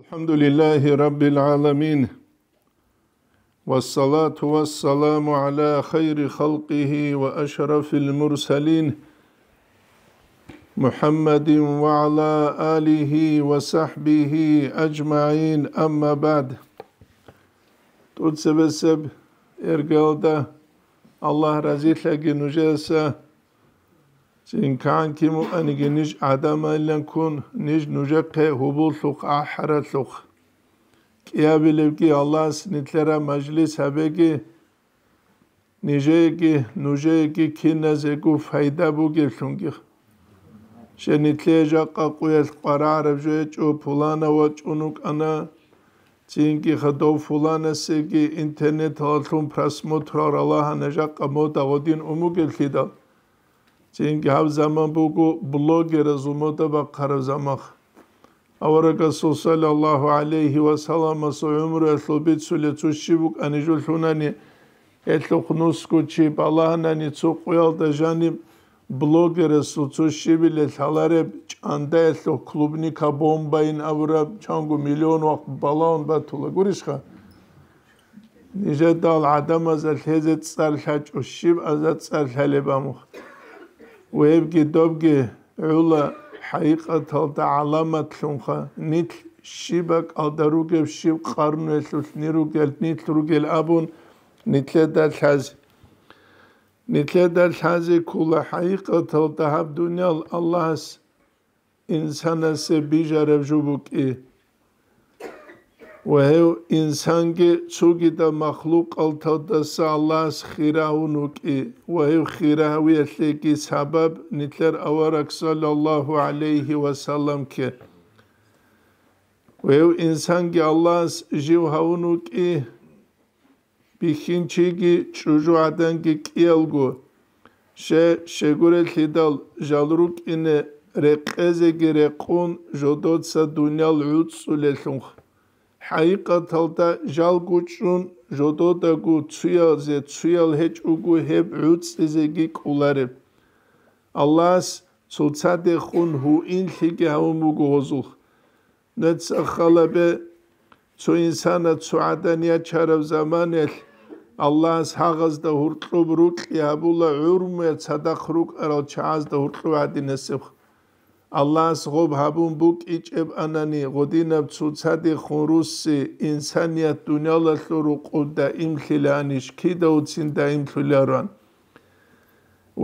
الحمد لله رب العالمين والصلاة والسلام على خير خلقه وأشرف المرسلين محمد وعلى آله وصحبه أجمعين أما بعد تود سبسب إرقال الله لك نجاسة انكان كيمو أنجي نج عدما لنكون نج نجقه هبول سوق أحرا سوق كيا بلبكي الله سنتلرا مجلس هبكي نجيكي نجيكي كينازيكو فايدة بوكي سنجيخ شنتلجا قاقوية قرار بجوية بولانا وچونوك أنا چینکی خدو فلان سیگی اینترنت هاتون پرسمو ترار الله هنجا قمو داودین امو گلتی داد. چنگ هاو زمان بوگو بلوگر زمود با قرزمخ اورګه صلی الله علیه و سلم سو عمر اثبت سول تشبک ان جل حنانی اتلو خنوس کو چی بالاهنانی څو قیل د جانی بلوګر سو تشبیل تلاره چانده اتلو کلوبنیکا بومباین اورا چانګو میلیون وخت بالاون به توله ګورشخه نجد دال عدم از الهزت سرخچ و شیب از سرخلی بمخت ვებგე დობგე ულა ჰაიყათალ და ალამათ ლუნხა ნით შიბაკ ალდარუგებში ყარნესულს ნირუგელ ნით რუგელ აბუნ ნითლედა ლაზ ნითლედა ლაზი კულა ჰაიყათალ და აბდუნალ ალლას ინსანასე ბიჟარებ ჟუბუკი وهو انسانګي څوګي د مخلوق او ته د سالاس خیراونو کې وهو خیراوي کې سبب نتلر اورک صلی الله علیه وسلم کې وهو انسانګي الله جیو هاونو کې بخینچیګي چوجو ادنګي کېلګو شه شګور لیدل جالروک ان رقزګي رقون جودوتسا دنیا لعود سولې شونخ ჰაიკათალ და ჟალგუჩუნ ჟოდო და გუ ცუალზე ცუალ ჰეჭ უგუ ჰებ უცზე გი კულარე ალას ცოცადე ხუნ ჰუ ინ ლიგე ჰავ მუგუ ჰოზუ ნეც ხალაბე ცუ ინსანა ცუადანია ჩარავ ზამანელ ალას ჰაღაზ და ჰურტლუბ რუკი აბულა ჰურმე ცადა ხრუკ არალ ჩააზ და ჰურტლუ ადინესებ ალას ღობ ჰაბუნ ბუკიჭებ ანანი ღოდინაბ ცუცადი ხურუსი ინსანია დუნიალა ხურუ ყუდა იმ ხილანიშ კიდა უცინ და იმ ხილარან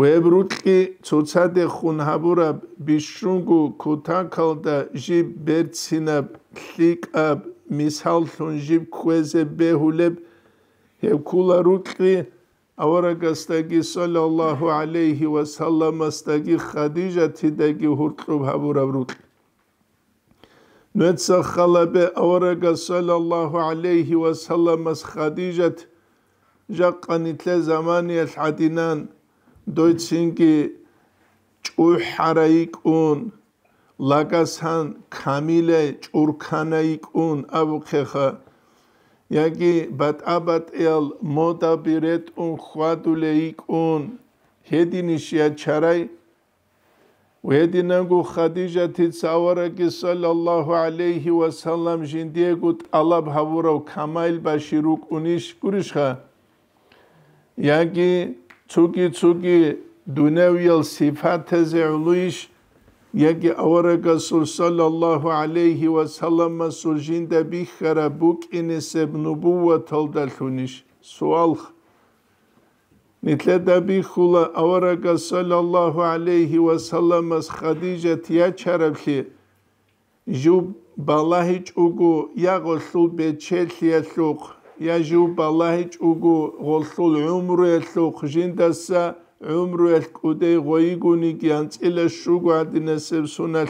ვებრუტკი ცუცადი ხუნ ჰაბურა ბიშრუნგუ ქუთანკალდა ჟი ბერცინა ხლიკა მისალ ხუნ ჟი ქუეზე ბეჰულებ ჰევკულა რუტკი ავარაგასტაგი სალალლაჰუ ალეიჰი ვა სალამასტაგი ხადიჯა თიდაგი ჰურტუბ ჰაბურავრუტ ნეცა ხალაბე ავარაგა სალალლაჰუ ალეიჰი ვა სალამას ხადიჯა ჯაყანითლე ზამანი ალჰადინან დოიცინგი ჭუჰარაიკუნ ლაგასან ქამილე ჭურქანაიკუნ აბუ ხეხა იაკი ბატაბატელ მოდაბირეთ უნ ხვადულე იკუნ ჰედინიშია ჩარაი ვედინანგუ ხადიჟა თიცავარაკი სალალლაჰუ ალეიჰი ვასალამ ჟინდიეგუტ ალაბ ჰავურავ ქამაილ ბაშირ უკუნიშ გურიშხა იაკი ცუკი ცუკი დუნევიელ სიფათეზე ულუიშ Јеге аварега сур салаллаху алейхи ва салама суржинда бихара бук инесеб нубува талдалхуниш. Суалх. Нитледа бихула аварега салаллаху алейхи ва салама с хадижат ја чарабхи. Жуб балахич угу ја госул бечелхи ја сух. Ја жуб балахич угу госул умру ја сух. Жиндаса ömruel kude goiguni kian cile shugadinesev sunal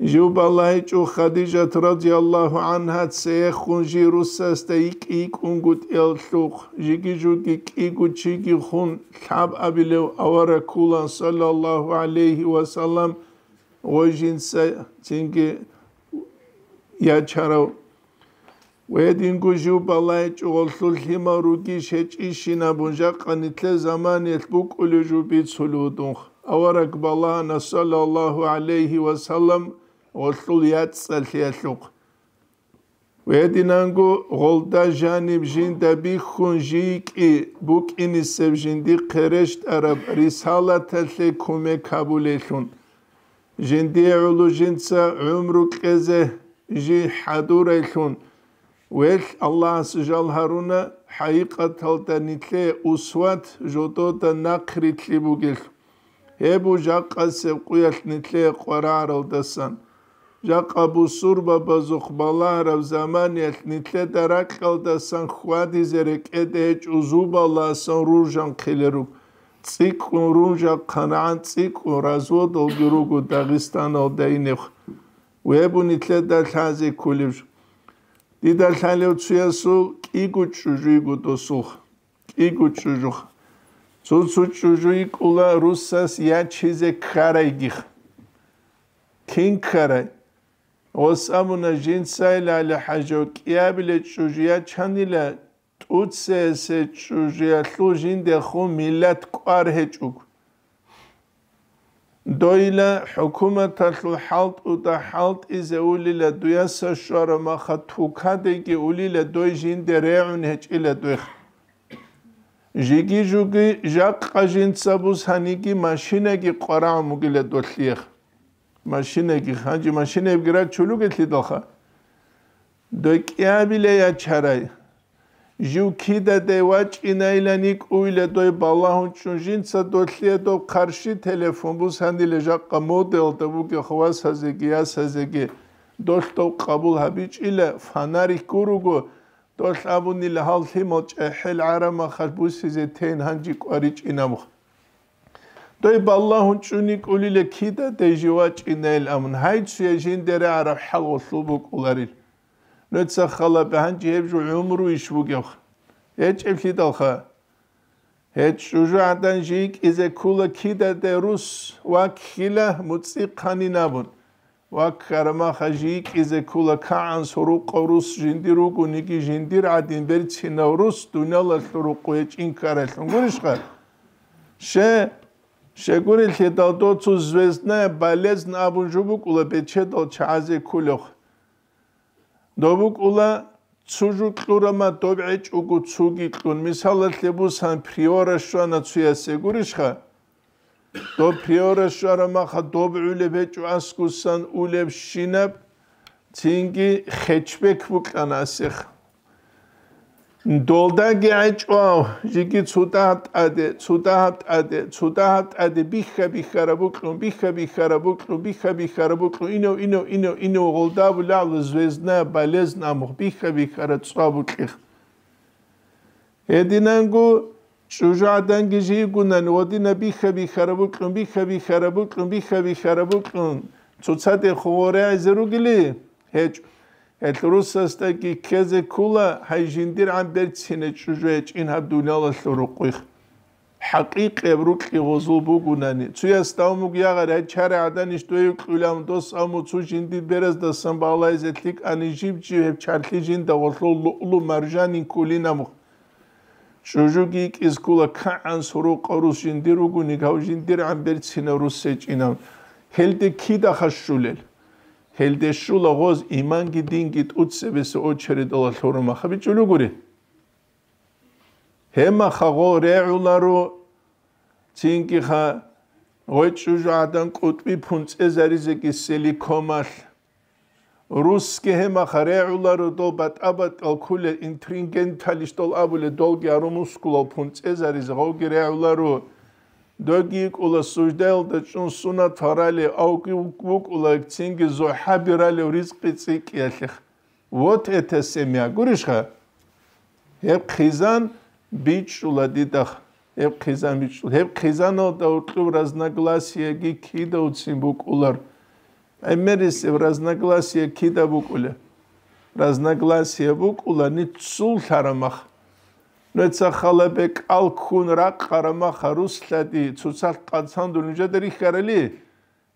jubalai chu khadija radhiyallahu anha se khunji rusaste ik ik ungut el sukh jigi jugi kigu chigi khun khab abilev avara kulan sallallahu alayhi wa sallam ojinse chingi ya charo ვედინგუჟი უბალაეჭი ღოლსულჰიმა რუგი შეჭიშინა ბუნჟაყანიტლე ზამანიეთ ბუკულუჟუ ბიცულუდუნხ ავარაკ ბალაანა სალალლაჰუ ალეიჰი ვასალამ ღოლსულ იაცალჰიალუყ ვედინანგუ ღოლდა ჟანიბ ჟინდაბი ხუნჟიკი ბუკინისებ ჟინდი ყერეშტ არაბ რისალათალე ქუმე ქაბულეშუნ ჟინდი ეულუ ჟინცა უმრუ ყეზე ჟი ჰადურეშუნ ვერ ალლას ჟალჰარუნა ჰაიყათალტანიტე უსვათ ჟოტო და ნაკრიტლი ბუგილ ებუ ჟაყასე ყუიალნიტე ყვარაროდასან ჟაყაბუ სურბაბა ზუხბალარავ ზამანიალნიტე დარაკალდასან ხვადიზერე კედეჭ უზუბალასან რუჟან ხელერუ ციკუ რუჟა ქანაან ციკუ რაზოდ ოგრუგუ დაღისტანო დაინევ ვებუნიტე და თაზი ქულიშ დიდა თალეოცია სულ კიგუჩუჟი გუტოსუხ კიგუჩუჟუხ ცუცუჩუჟი კულა რუსას იაჩიზე ხარაიგიხ კინხარა ოსამუნა ჟინსაილა ალე ჰაჯო კიაბილე ჩუჟია ჩანილა თუცესე ჩუჟია ლუჟინ დე ხუ მილათ ყარჰეჭუგ დოილა ჰუკუმათა ჰალტუ და ჰალტი ზეულილა დუიასა შარა მახა თუკადეგი ულილა დოიჟინდე რეუნ ჰეჭილა დუი ჟიგი ჟუგი ჟაყაჟინ ცაბუს ჰანიგი მაშინეგი ყარა მუგილა დოლიხ მაშინეგი ხანჯი მაშინეგი რა ჩულუგეთლი დოხა დოი კიაბილე ჩარაი ჟუკიდა დევა ჭინაილანი ყუილა დოი ბალაჰუნ ჩუნჟინცა დოთლია დო ხარში ტელეფონბუს ჰანდილე ჟაყა მოდელ და ბუკი ხვასაზე გიასაზე გი დოშტო ყაბულ ჰაბიჭილა ფანარი კურუგო დოშაბუნი ლჰალთი მოჭე ჰელ არამა ხაბუსიზე თენ ჰანჯი ყარი ჭინამუ დოი ბალაჰუნ ჩუნი ყულილე ქიდა დეჟვა ჭინაილ ამუნ ჰაიცი ჟინდერა არა ჰალოსუბუ ყულარილ ნეცა ხალა ბანჯი ჰებჟუ უმრუ იშვუგევ ეჭებში დალხა ეჭუჟუ ანდანჟიკ იზე კულა კიდა დე რუს ვა ხილა მუცი ხანინაბუნ ვა ქარმა ხაჟიკ იზე კულა კაან სურუ ყურუს ჟინდი რუკუ ნიკი ჟინდი რადინ ბერ ცინა რუს დუნალა სურუ ყუეჭინ ქარალუნ გურიშხა შე შეგურილ ჰედა დოცუ ზვესნა ბალეზნა ბუნჟუბუ კულა ბეჩედო ჩაზე კულოხ ნობუკულა ცუჟუკურმა დობეჭუგუ ცუგიკუნ მისალათლებუ სან პრიორაშვანა ცუესეგურიშხა დო პრიორაშვარმა ხა დობულებეჭუ ასკუსან ულებშინაბ თინგი ხეჩბეკუკანასიხა დოლდა გაჭვავ ჟიგი ცუტატადე ცუტატადე ცუტატადე ბიხა ბიხარაბო კრუ ბიხა ბიხარაბო კრუ ბიხა ბიხარაბო კრუ ინო ინო ინო ინო ოლდა ბლა ზვეზნა ბალეზნა მო ბიხა ბიხარა წვავო ტიხ ედინანგუ ჩუჟადან გიჟი გუნან ოდინა ბიხა ბიხარაბო კრუ ბიხა ბიხარაბო კრუ ბიხა ბიხარაბო კრუ ცუცადე ხორე აზრუგილი ჰეჭ ეთრუსასტეკი ქეზე კულა ჰაიჟინდირ ამბერცინე ჩუჟე ჩინა დუნალას როყი ჰაკიკებ რო ყიღოზულ ბუგუნანი ცუას დაუმუგიაღარ ჩარე ადანიშ თუ იყულამ დო სამო ცუ ჯინდი ბერეს და სამბალაიზეთლიკ ანი ჯიბჯი ჰებ ჩარხი ჯინ და ვოლო ლულუ მარჟანი კულინამ ჩუჟუგი ის კულა ქაანს რო ყორუს ჯინდი როგუნი გავჯინდი ამბერცინე რო სეჭინამ ჰელდი ქიდა ხაშულელ ჰელდეშულა ღოზ იმანგი დინგი ტუცებს ოჩერი დოლა ხორო მახები ჭულუგური ჰემა ხაღო რეულარო წინკი ხა ოჩუჟადან კუტვი ფუნწე ზარიზე კისელი კომალ რუსკი ჰემა ხა რეულარო დობატ აბატ ოქულე ინტრინგენტალისტოლ აბულე დოლგი არომუსკულო ფუნწე ზარიზე ღოგი რეულარო Дөгі құлы сүждәлді чүн суна тарали, ауғи ұқу құлы әкцінгі зо хабирали ұрызқи цей келіх. Вот әті семья, күрішға. Әп қизан бич жұла дидақ. Әп қизан бич жұла. Әп қизан ода ұтлу разнагласия ги кида ұтсин бұқ ұлар. Әмерісі разнагласия кида бұқ ұлы. Разнагласия бұқ ұлы, не цул тарамақ. ნეცახალებეკ ალკუნ რაყარმა ხარუსლადი ცუცალ ყანცანდული ჯადრიხარელი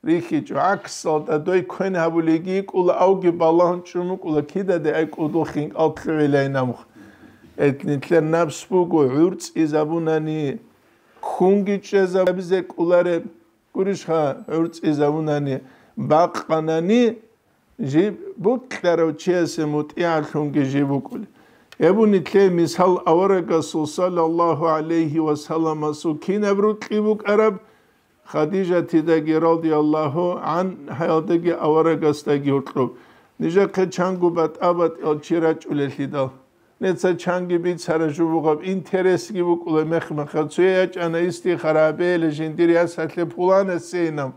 რიხიჭო აქსოდა დოი ქენ ჰაბულიგი კულ აუგი ბალანჩუნუ კულ ქიდადე აი კუდოხინ ალკრველაინამ ეთნიტლერ ნაბსპუგუ ურც იზაბუნანი ხუნგიჭეზაბზე კულარე გურიშხა ურც იზაბუნანი ბაყანანი ჟი ბუქტერო ჩესემუტი ალხუნგი ჟი ბუკული ებუნი თემის ჰალ ავარაკასო სალალლაჰუ ალეიჰი ვა სალამასო კინევრუ ყიბუკ араბ ხადიჯა თიდაგი რადიალლაჰუ ან ჰალდაგი ავარაკასტაგი ოტრო ნიჟა ქე ჩანგუბატ აბატ ელჩირაჭულეთი და ნეცა ჩანგიბი ცარაჟუბუგაბ ინტერესგი ვუკულე მეხმა ხაცუე აჭანა ისტი ხარაბე ლეჟინდირი ასათლე ფულანა სეინამ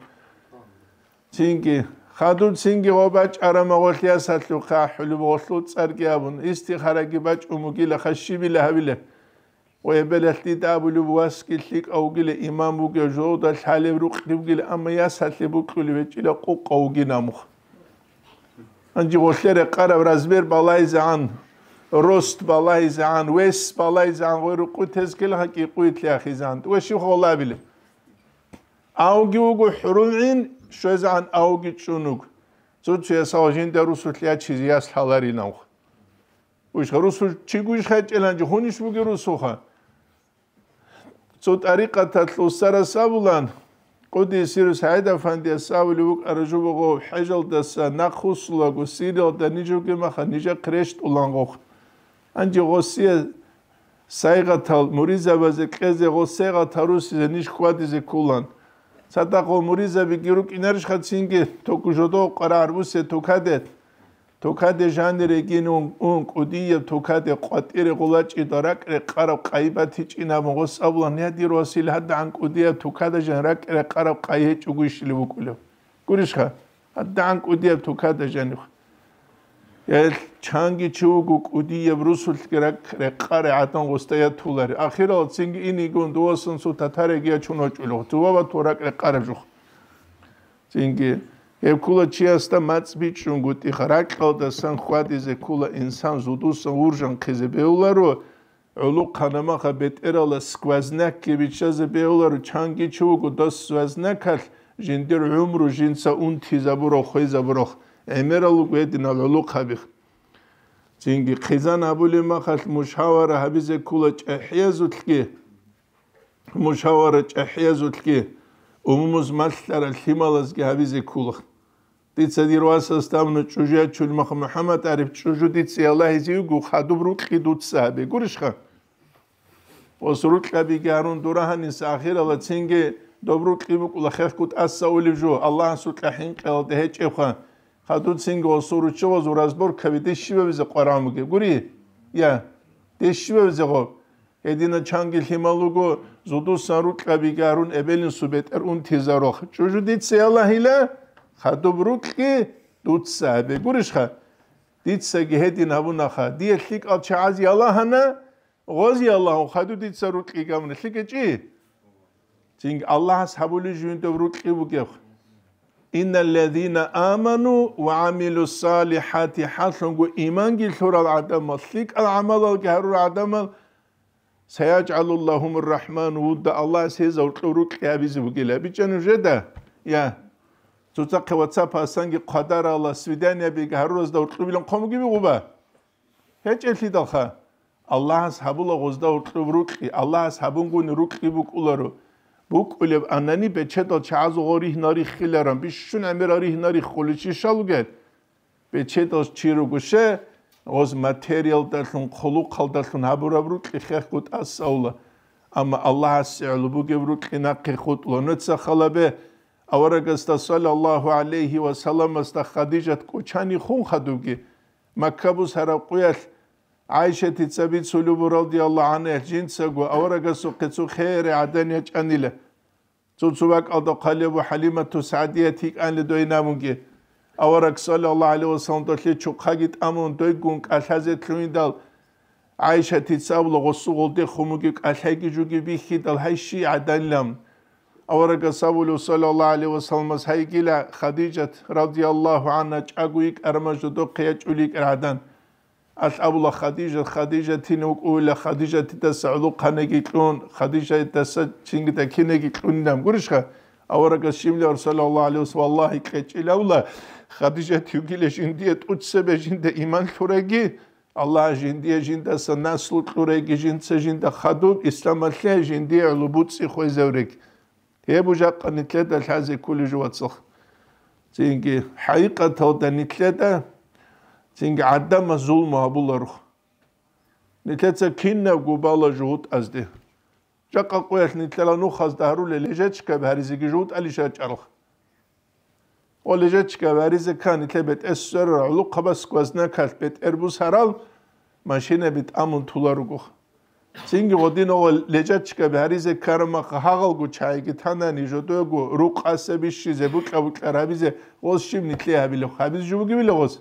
ჩინკი ხადუ ცინგი ობა ჭარა მოღეთია სათლუ ხა ჰულუ ბოსლუ წარგი აბუნ ისტი ხარაგი ბა ჭუმუგილა ხა შიბილა ჰავილე ოებელესტი დაბულუ ვასკილი ყოგილე იმამუ გეჟო და ხალევრუ ყდიგილე ამა ია სათლი ბუკული ვეჭილა ყო ყოგი ნამუ ანჯი ოშლერე ყარა ბრაზბერ ბალაიზან როსტ ბალაიზან ვეს ბალაიზან ვერ უკუთესკილა ხი ყუითლი ახიზან თუ შიხოლაბილე აუგი უგუ ჰრუნინ შეზან აუგი ჩუნუკ ცუცე საოჟინ და რუსულია ჩიზია სალარი ნავ უშ რუსულ ჩიგუშ ხეჭელანჯი ხუნიშ მუგი რუსოხა ცუტ არიყათა ლუსარა საბულან კუდი სირ საიდა ფანდია საბული უკ არჟუბოგო ჰეჟალ და სა ნახუს ლაგუ სირო და ნიჯუგი მახა ნიჯა ქრეშტ ულანგო ანჯი ღოსია საიღათალ მურიზაბაზე ყეზე ღოსეღათა რუსიზე ნიშ კვადიზე კულან სადა გომურიზები გირო კინერში ხა წინგი თოკუჟო და ყრა არბუსე თოკადეთ თოკადე ჟანრი გინო უნ კუდიე თოკადე ყატირი ყულაჭი და რა კრე ყარა ყაიბათი ჭინა მოსავლა ნიადი როსილ ჰად ან კუდიე თოკადე ჟანრა კრე ყარა ყაიე ჭუგიშლი უკულო გურიშხა ჰად ან კუდიე თოკადე ჟანი ял чанги чууг укуди еврусул грак рекаре атан гостая тулар ахира цинг ини гун дуосун су татареги чуно чулу тубава тура рекаре жух цинг евкула чиаста мацби чунгу ти харак калда сан хвади зе кула инсан зудус уржан кезе беулару улу канама ха бетерала сквазнак кебичазе беулару чанги чууг дос свазнакал жиндир умру жинса унти забуро хой забуро ემერალუ გედინა ლულუ ხაბიხ ჯინგი ხიზან აბული მახალ მუშავარა ჰაბიზე კულა ჭეჰია ზუთკი მუშავარა ჭეჰია ზუთკი უმუმუს მასლარა ლიმალასკი ჰაბიზე კულა დიცედი როასას დამნო ჭუჟა ჭულ მახ მუჰამად არიფ ჭუჟუ დიცი ალაჰი ზი გუ ხადუბრუ ყიდუცაბი გურიშხა ოსრუ ყაბი გარუნ დურაჰანი საახირალა ჩინგი დობრუ ყიმუკულა ხეხკუტ ასაული ჟუ ალაჰ სუ ყაჰინ ყელდე ჭეხა ხათუ ცინგო სურუჩოვა ზურასბორ ქვიტი შივებზე ყარამგე გური ია დე შივებზე ხო ედინა ჩანგი ჰიმალუგო ზუდუს არუ ყები გარუნ ებელინ სუბეტერ უნ თეზარო ხ ჯუჯუდი ცელა ჰილა ხათუ ბრუკი დუცსა ები გურიშ ხა დიცსა გედინა ვუნა ხა დიე ხიკა ჩაზი ალაჰანა ღოზი ალაჰო ხათუ დიცსა რუკი გამნე ხიკე ჭი ცინგ ალაჰას ჰაბული ჟუნდო ბრუკი ბუგე ხა إن الذين آمنوا وعملوا الصالحات حسنوا إيمان جلسور العدم السيك العمل الجهر العدم سيجعل اللهم الرحمن ود الله سيزا وطرق كابيز بقلا بجانو جدا يا تتاقي واتساب حسن قدر الله سويدانيا بجهر روز دا وطرق بلان قوم جيبي غبا هيج إلتي دلخا الله أصحاب الله غزدا وطرق رقي الله أصحابون قون روك بك أولارو მოკლებ ანანი ბეჩეთო ჩაზღორი ნარი ხილერან ბიშუნ ამერარი ნარი ხოლიში შალგეთ ბეჩეთო ჩირუგუშე ოს მატერიალ და თუ ხოლუ ხალდა თუ ნაბურაბრუ ხიხე ხუთ ასაულა ამ ალლაჰს ელუბუ გევრუ ყინა ხიხუთ ლონეცა ხალაბე ავარაგასთა სალალლაჰუ ალეიჰი ვასალამასთა ხადიჯათ კუჩანი ხუნ ხადუგი მაქაბუს ჰარაყუიალ აიშეთი წები ცულუბ რადიალლაჰ ანჰ ჯინსაგუ ავრაგასუ ქეცუ ხეირე ადანია ჭანილე ცუცუბა ყალდა ყალიბუ ჰალიმათუ საადიათი ყანლე დოინამუნგე ავრაგ სალალლაჰ ალეი ვასალამ დოშლე ჩუხაგი ტამუნ დოი გუნ ყალაზე თრუინდალ აიშეთი წავლო გოსუღოლდე ხუმუგი ყალაიგი ჯუგი ბიხიდალ ჰაიში ადანლამ ავრაგა საბულუ სალალლაჰ ალეი ვასალამ საიგილა ხადიჯათ რადიალლაჰ ანჰ ჭაგუი ყარმაჟუ დო ყია ჭული ყრადან აშაბულა ხადიჯა ხადიჯა თინუკულა ხადიჯა თასალუ ყანეგი ქონ ხადიჯა თასა ჩინგდა ქინეგი ქონ დამგურიშა ავარაკა შიმლა რასულალლაჰი ალეი ვასალლაჰი ყეჭილავლა ხადიჯა თიუგილეშინდია თუცსებეშინდე იმან თურეგი ალლაჰ ჟინდია ჟინდა სანასლუ თურეგი ჟინცე ჟინდა ხადუ ისლამალე ჟინდია ლუბუცი ხეზევრიკ ებუჟა ყნიტლე და ლაზი კული ჟუვაცხ ჩინგი ჰაიკა თოდა ნიტლე და წინგ ადამა ზულმა აბულარო ნიტეცა კინნა გუბალა ჟუტ აზდე ჯაყა ყუერ ნიტელა ნუ ხაზდა რულე ლეჟეჩკა ბარიზიგი ჟუტ ალიშა ჭარხ ო ლეჟეჩკა ბარიზი კან ითებეთ ეს სერო ლუ ყაბას კვაზნა ქალპეთ ერბუს ჰარალ მანშინებით ამუნ თულარო გუხ წინგი ღოდინო ლეჟეჩკა ბარიზი კარმა ხაღალგუ ჩაიგი თანანი ჟოდოგუ რუ ყასებიში ზებუ ყუ ყრაბიზე ოსში ნიტლე აბილო ხაბიზ ჟუგი ვილოს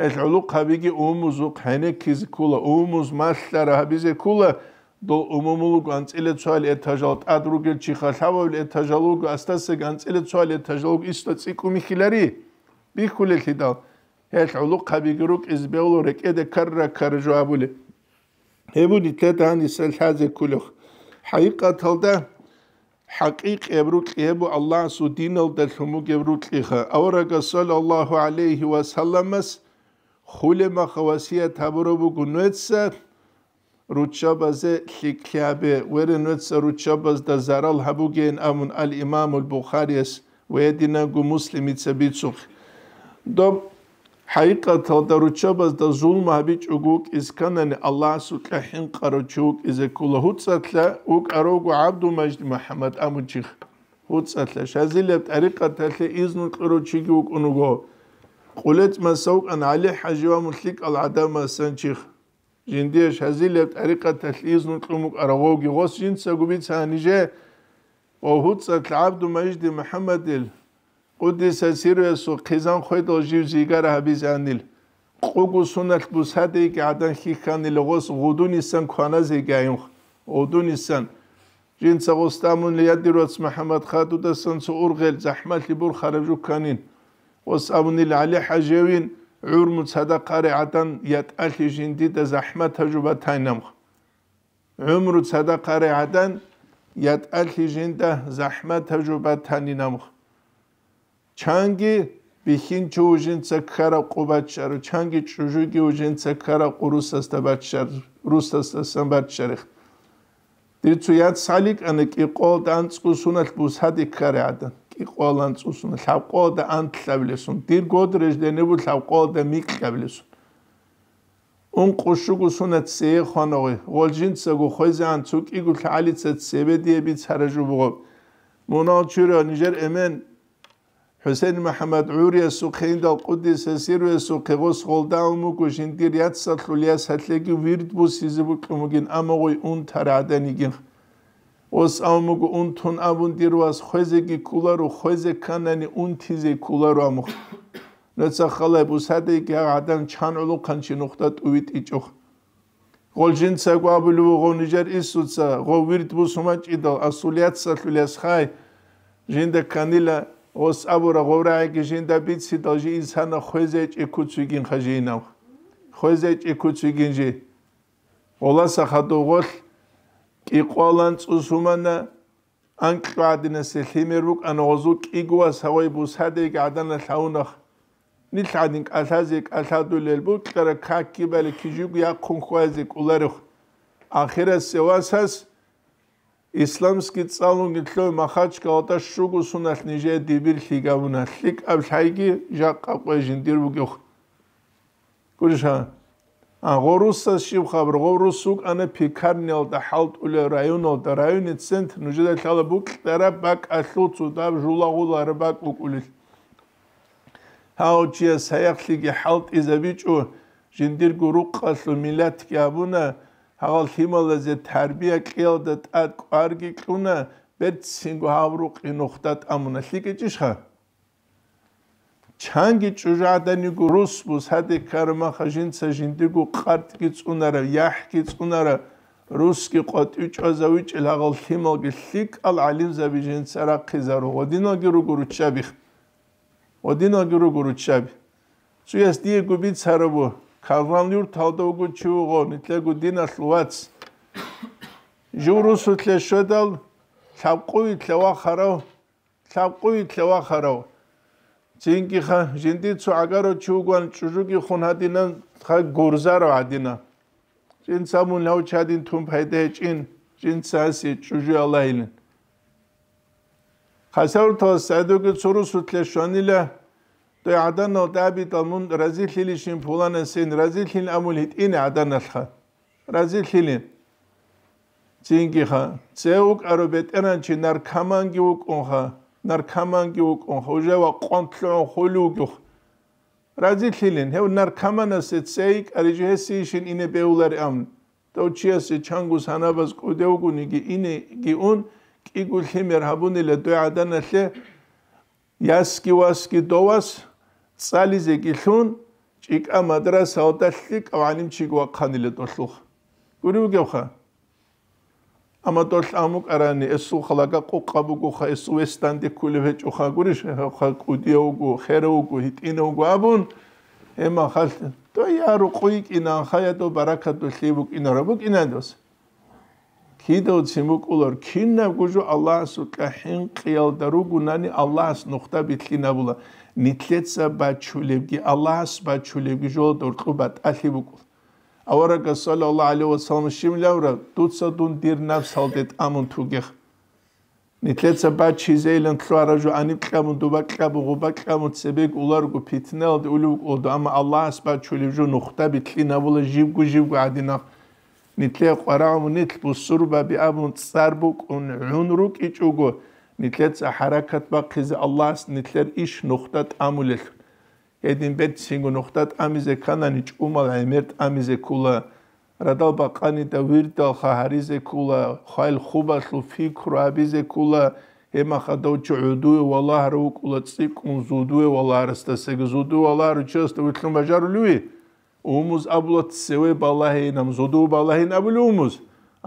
ეს ულუქავიგი უმუზუ ხენეკიზ კულა უმუზ მასტარა ჰაბიზე კულა დო უმომულუ განწილე ცვალი ეთაჟალ ტადრუგერ ჩიხა ხავალ ეთაჟალუ გასტასე განწილე ცვალი ეთაჟალუ ისტა ციკუმი ხილარი ბიხულე ხიდა ეს ულუქავიგი რუკ ისბეულო რეკედე კარრა კარჟაბული ებუნი თეთანი სელჰაზე კულო ჰაიკათალდა حقيق ابرو قيب الله سو دين الدل همو قبرو قيخا اورا قصال الله عليه وسلم مس ხულემა ხავასია თაბრობუ გუნეცა რუჩაბაზე ხიქლიაბე ვერენეცა რუჩაბაზ და ზარალ ჰაბუგენ ამუნ ალ იმამულ ბუხარიეს ვედინა გუ მუსლიმიცა ბიცუხ და ჰაიკათა და რუჩაბაზ და ზულმა ბიჭუგუ ისკანანი ალლაჰ სუკაჰინ ყაროჩუკ იზე კულა ჰუცათლა უკაროგუ აბდუ მაჯდი მუჰამად ამუჩიხ ჰუცათლა შაზილებ ტარიკათა ისნუ ყაროჩიგი უკუნუგო ყულეთ მასოუკან ალი ჰაჯვა მუსლიკ ალ ადამა სანჩიხ ჯინდია შაზილე ტარიკა თალიზ ნუტუმუ ყარავო გიღოს ჯინ საგუბი ცანიჟე ოჰუც აბდუ მაჯდი მუჰამადილ ყუდის სირესო ყიზან ხედო ჯივ ზიგარ ჰაბიზანილ ყუგუ სუნათ ბუსადი კი ადან ხიხანი ლოგოს ღუდუნისან ქანა ზიგაიმ ოდუნისან ჯინ საგუსტამუნ ლიადიროც მუჰამად ხადუდასან სურღელ ზაჰმალი ბურ ხარაბჟუ ქანინ وصابني لعلي حاجوين عور متصدق قرعتان يات اخي جندي ده زحمت تجربة تاينم عمر متصدق قرعتان يات اخي جندا زحمت تجربة تاينم چانگی بخین چوجین چکر قوبات شر چانگی چوجوگی اوجین چکر قروس است بات شر روس است سن بات شر دیتو یات سالیک انک اقول دانسکو سونل بوسادی قرعتان ყველან წუსუნა სავყოლ და ანთსავლესუნ დირგოდრეშ დენებულ სავყოლ და მიკხავლესუნ უნ ყუშუგუსუნა ცე ხანოი ვოლჯინცაგუ ხოიზან ცუკიგუ ხალიცა ცებედიები ცარაჟუბუღო მონაჩურა ნიჟერ ემენ ჰუსეინ მუჰამად ურია სუხინდა ყუდისა სირვე სუხევოს ხოლდა უმუკუშინდი რიაცსა თულია სათლეგი ვირდბუ სიზბუ კუმგინ ამოგი უნ თარადენიგი ოს ამოგ უნთონ აბუნდირვას ხვეზე კი კულარო ხვეზე კანანი უნთიზე კულარო ამო ნაცა ხალებო სადე კი ადან ჩანულო ხანში ნუხდა ტუვი ტიჭო ღოლჯინ ცაგვაბლუ ღონიჯერ ისუცა ღო ვირდბუ სუმა ჭიდო ასულიათ სასულიას ხაი ჟინდა კანილა ოს აბურა ღორაი კი ჟინდა ბიცი დაჟი ინსანა ხვეზე ჭი კუცვიგინ ხაჟინავ ხვეზე ჭი კუცვიგინჯი ოლასა ხადო ღოლ კი ყოლან წუს უმანა ან კვადინეს ლიმერუკ ან ოზუ კიგვა საუიბუ სადეგ ადანა ლაუნახ ნილხადინ კალაზე კალადულელბუ ყრა ქაკიბელი ქიჯუგ ია კონხვაზე კულერუხ ახირას სევასას ისლამსკი წალუნგი თლო მახაჩკალა შუგუს უნახ ნიჟე დიბირ ლიგავუნა ლიკავ ლაიგი ჟაყა ყვეჟინ დირბუგი ხ გურიშა ღორუსში ხავრ ღორუს უკანე ფიქარნელ და ჰალტულე რაიონოთ და რაიონის ცენტრი უჯდა თალაბუ ქტერა ბაკ ასუცუ და ჟულაღულარი ბაკ უკულის ჰაუჩია საიახლიგი ჰალტ იზებიჭუ ჟინდირ გურუ ყასუ მილათ კიაბუნა ჰავალ ჰიმალაზე თარბია ყიალ და ტატ ყარგი ყუნა ვერცინგო ჰავრუ ყინოხ და ტამუნა ლიკიჭიშხა ჩანგი ჭუჟადენი გუ რუსბუ სადი კარმა ხაჟინცა ჟინდი გუ ყარტკი წუნარა იაჰკი წუნარა რუსკი ყოტი ჭოზა ვიჭი ლაღალ თიმოგი სიკ ალ ალიმზაბი ჟინცარა ყიზარო ოდინო გირუ გურუ ჩაბი ოდინო გირუ გურუ ჩაბი ჩუეს დიე გუ ბიცარო ბუ ქალვან იურ თავდა უგუ ჩუღო ნიტლე გუ დინა სლუაც ჟურუსუ თლე შედალ ჩაბყუი თლევა ხარო ჩაბყუი თლევა ხარო ჩინკი ხა ჟინდი ცუ აგარო ჩუგან ჩუჟუკი ხონადინა ხა გორზარო ადინა ჩინ სამუ ნაუ ჩადინ თუმ ფაიდე ჩინ ჩინ სასი ჩუჟი ალაინ ხასავ თო სადუკი ცურუ სუთლე შონილა ਤੇ ადანო დაბი დამუნ რაზი ხილი შინ ფულანა სენ რაზი ხილ ამულით ინ ადანა ხა რაზი ხილი ჩინკი ხა ზეუკ არობეტენან ჩინარ ქამანგი უკონ ხა ნარკამანგი უკონ ხოჟევა კონტლონ ხოლუგი რაძილილენ ჰევ ნარკამანასე წეიკ რეჟესიშენ ინებეულარი ამ დოჩიასე ჩანგუს ანაბას კუდეუგუნიგი ინე გიონ კიგულჰიმერ ჰაბუნილე დუადანალე იასკი ვასკი დოვას წალიზე გიხუნ ჭიკა მადრასა ოდალლი კვანიმ ჩიგვა ხანილე დოლხ გურიუგევხა ამათო სამუკარანი ესუ ხლაგა ყუყაბუკუხა ესუ ესტანდი ქულევე ჭუხაგური შეხა ყუდიაუკუ ხერეუკუ ტინოუკუ აბუნ ემა ხალ და იარუ ყუიკინან ხაიატო ბარაკატო ლიბუკინა რაბუკინანდოს ქიდო ციმუკულორ ქინნა გუჟუ ალლაჰსუ კაჰინ ყიალ და რუგუნანი ალლაჰს ნუხტა ბითლინაბულა ნიტლეცა ბაჩულებგი ალლაჰს ბაჩულებგი ჟოლ დორყუბა ტალიბუკულ ავარაკა სალალა ალი ვა სალამ შიმლავრა თუცა დუნ დირ ნაფსალდეთ ამუნ თუგეხ ნიტლეცა ბაჩი ზეილენ ქვარაჟუ ანი ყამუნ დუბა ყაბუ ღუბა ყამუ ცებეკ ულარ გუ ფიტნელ დი ულუ ყოდ ამა ალლას ბა ჩული ჟუ ნუხტა ბიტლი ნაბულა ჟიბგუ ჟიბგუ ადინა ნიტლე ყვარამუ ნიტლ ბუ სურბა ბი ამუნ წარბუ კუნ უნრუ კიჭუგუ ნიტლეცა ჰარაკატ ბა ყიზ ალლას ნიტლერ იშ ნუხტა ტამულელ ედინ ბეთსინგო ნოხტად ამიზე ქანანი ჭუმალა ემერტ ამიზე ქულა რადალბა ყანი და ვირდალ ხარიზე ქულა ხაილ ხუბასლ ფიქრო აბიზე ქულა ემახა და ჩუდუ ვალაჰ რო ქულა ციკუნ ზუდუ ვალაჰ რსტა სეგზუდუ ვალაჰ რო ჩესტა ვითხმაჟარ ლუი უმუზ აბულა ცევე ბალაჰე ნამ ზუდუ ბალაჰე ნაბლუ უმუზ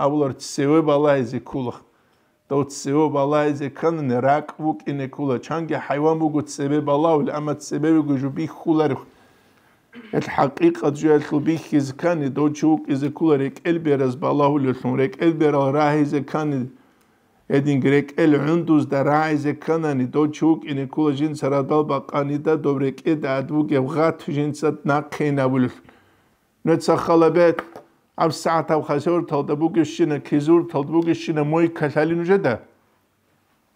აბულა ცევე ბალაჰე ზი ქულა და ცეო ბალაიზე კან ნრაკ უკინე ქულა ჩანგი ჰაივან მუგუ ცებე ბალაულ ამა ცებე გუჟუ ბი ხულარ ეს ჰაკიკათ ჯე ხლ ბი ხიზ კან დო ჩუ ისე ქულარ ეკელბერას ბალაულ ლუსუ რეკელბერა რაიზე კან ედინ გრეკელ უნდუს და რაიზე კანანი დო ჩუ კინე ქულა ჯინ სარადალ ბაყანი და დობრე კე და ადვუ გევღა თუ ჯინცად ნაკენაბულ ნეცახალებე ამ საათ ახასეურ თოდბუგი შინა ქიზურ თოდბუგი შინა მოი ქალინუჟა და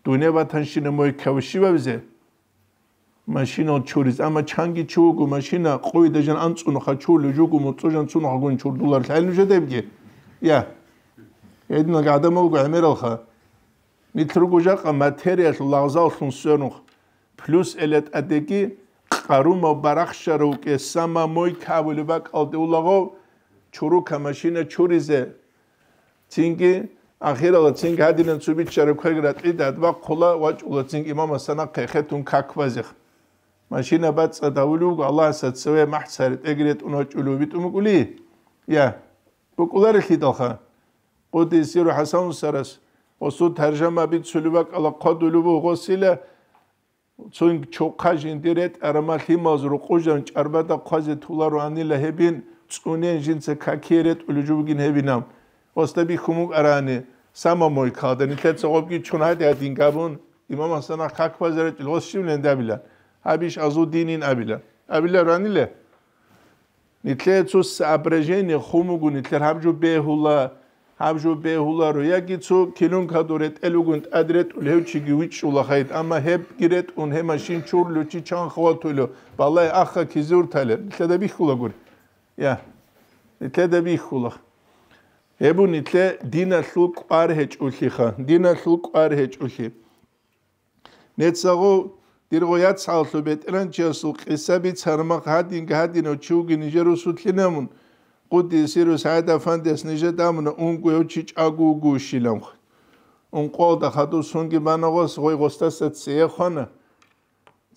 დუნევათან შინა მოი ქავშივავზე машина чурис ама чанги чугу машина қойдажан анцуну ха чулу жугу муцужан цуну ха гун чурдулар хайлуже демги я эдна гадамо гу амерал ха нитругу жақа материал лағза олсун сөрүн плюс элет адеги қару мо барахшару ке сама мой кавлу ва калдулаго ჩურუ ქამაშინა ჩურიზე წინგი ახირალა წინგი ადინენ ცუბიჩარე ქეგრატი და და ყოლა ვაჭულა წინგი მამასანა ქეხეთუნ ქაქვაზი машина бац даулу галаса цве махсар эгрет уночулу битумгули я букулар хитоха оди сиру хасан сарас осу таржама бит сулва кала кадулу богосила цун чокажин дирет арама химазру кужан чарбата квазе туларо анила хебин წუნენ ჟინცა ქაქიერეთ ულუჯუგინ ჰებინამ ოსტები ხუმუკ არანი სამამოი ხადენი თეთ ზოგი ჩუნაიდი ადინ გაბონ იმამ ასანა ქაქ ფაზერეთ ლოსშიმლენ დაბილა აბიშ აზუდინინ აბილა აბილა რანილე ნიტლეცუ საბრეჟენი ხუმუგუ ნიტლერ ჰაბჯუ ბეჰულა ჰაბჯუ ბეჰულა როიაკიცუ კილუნ ქადურე ტელუგუნ ადრეთ ულევჩი გიუჩულა ხაით ამა ჰებ გირეთ უნ ჰემაშინ ჩურლუჩი ჩანხვათულო ბალაი ახა ქიზურთალე ნიტლედა ბიხულა გური ია თედები ხულა ებუნი თე დინა სულ ყარ ჰეჭული ხა დინა სულ ყარ ჰეჭული ნეცაღო დიროია ცალსუბეტრან ჩესულ ყისები წარმა ხადინ ხადინო ჩუგინი ჯეროსუთლინემუნ ყუდი სირო საადა ფანდეს ნიჟე დამნა უნკუო ჩიჭაგუ გუშილამ უნყოდა ხადო სუნგი მანოგოს ღოი ღოსტასაც ეხონა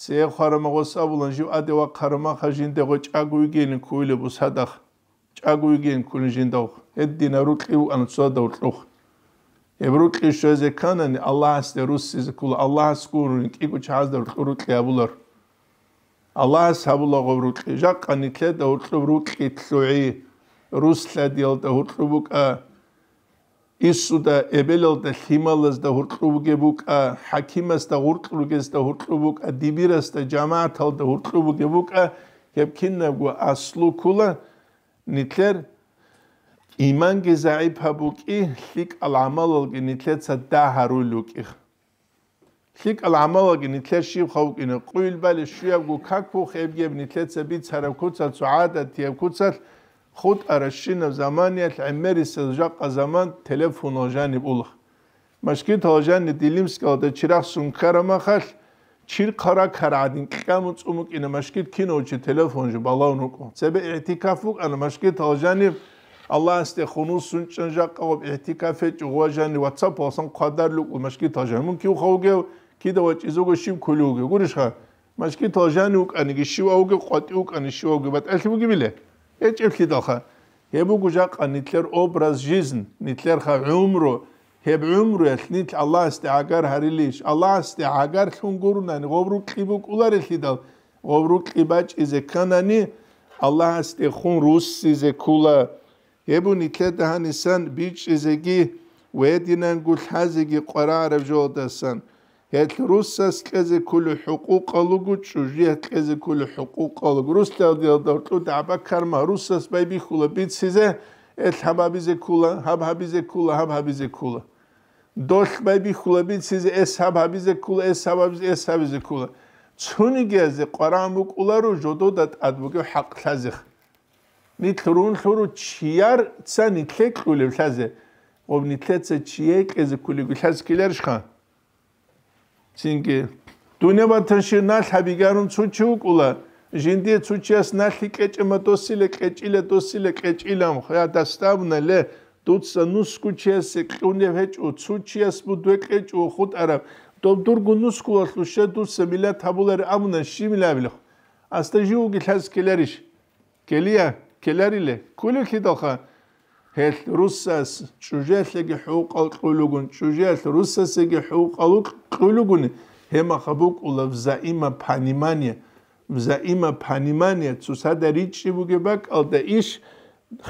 ძე ხარმაღოსავლან ჟი ადევა ხარმა ხაჟინდე ღო ჭაგუიგენი ქუილებო სადახ ჭაგუიგენი ქუნჟინდა ედინა რუყიუ ან წოდა ურყ ევრუყი შეზე კანანი ალას და რუსის კულ ალას კურუნი კიკუ ჩაზდა რუყი აბულარ ალას აბულაღო რუყი ჟაყანი ქე და ურყი რუყი თლუი რუსლა დიალ და ურყუბუკა ისუ და ებელელ და ჰიმალას და ურყრუგებუკა ჰაკიმას და ურყრუგეს და ურყრუბუკა დიბირას და ჯამაათალ და ურყრუგებუკა ქებკინნაგუ ასლუკულა ნიტლერ იმან გეზაიფაბუკი ლიკ ალამალოგი ნიტლეცა და ჰარულუკი ლიკ ალამალოგი ნიტლერში ხავკინა ყვილბალე შუაგუ ქაკუ ხებგებ ნიტლეცები ცარაკუცა ცუადა თიაკუცალ ხუთ არაშინა ზამანია ლემერის ჟაყა ზამან ტელეფონო ჟანი ბულხ მაშკი თოჟანი დილიმსკა და ჩირახ სუნქარა მახალ ჩირ ყარა ქარადინ ყამ წუმუ კინა მაშკი კინოჩი ტელეფონჟი ბალავნო ყო წებე ეთიკაფუ ანა მაშკი თოჟანი الله استه خونو سن چن جاقه او اعتکاف چ غوا جان واتساپ اوسن قادر لو او مشکی تا جان مون کیو خوګه کی دا وچ ازو گو شیم کولوګه ګورش خا مشکی تا جان او کنی شی اوګه قاتی او کنی شی اوګه بت اسمو کی بله ეჭიფი დახა ებუგუჟა ყანიტლერ ობრაზ ჟიზნ ნიტლერ ხა უმრო ჰებ უმრო ეთნით ალას და აგარ ჰარილიშ ალას და აგარ ხუნგურნან ღობრუ ყიბუ კულარ ეთიდა ღობრუ ყიბა ჭიზე ქანანი ალას და ხუნ რუსიზე კულა ებუ ნიტლერ და ჰანისან ბიჭიზეგი ვედინან გულ ჰაზიგი ყვარარებ ჟოდასან ეთ რუსას ყეზე ქული ჰუკუკა ლუგუ ჭუჟი ეთ ყეზე ქული ჰუკუკა ლუგუ რუსტავდი და ყუ დაბაქარმა რუსას ბაიბი ხულა ბიციზე ეთ ჰაბაბიზე ქულა ჰაბაბიზე ქულა ჰაბაბიზე ქულა დოშ ბაიბი ხულა ბიციზე ეს ჰაბაბიზე ქულა ეს ჰაბაბიზე ეს ჰაბაბიზე ქულა ჩუნი გეზე ყარამუ ყულარო ჟოდო და ადმოგე ჰაყლაზე ნიტრუნ ხურუ ჩიარ ცანი თლე ქული ვლაზე ობნი თლეცე ჩიე ყეზე ქული ვლაზე კილერშხან ჩინკე დუნევათში ნალხაბიგარუნ ჩუჩუკულა ჟინდე ჩუჩიას ნალხი კეჭემოდოსილე კეჭილე დოსილე კეჭილამ ხა დასტავნელე დუცა ნუსკუჩეს კუნევეჭუ ჩუჩიას ბუდვეკეჭუ ხუტარა დობდურგუნუსკუალუ შედუცა მილა თაბულარი ამუნა შიმილავილო ასტაჟუგი ხასკელერიშ კელია კელარილე კულუ ხიდოხა ჰეთ რუსას ჭუჟესეგი ჰუყალ ყულუგუნ ჭუჟეს რუსასეგი ჰუყალ ყულუგუნ ჰემახაბუ ყულავზა იმა ფანიმანია ვზა იმა ფანიმანია ცუსადა რიჩი ბუგება კალდა იშ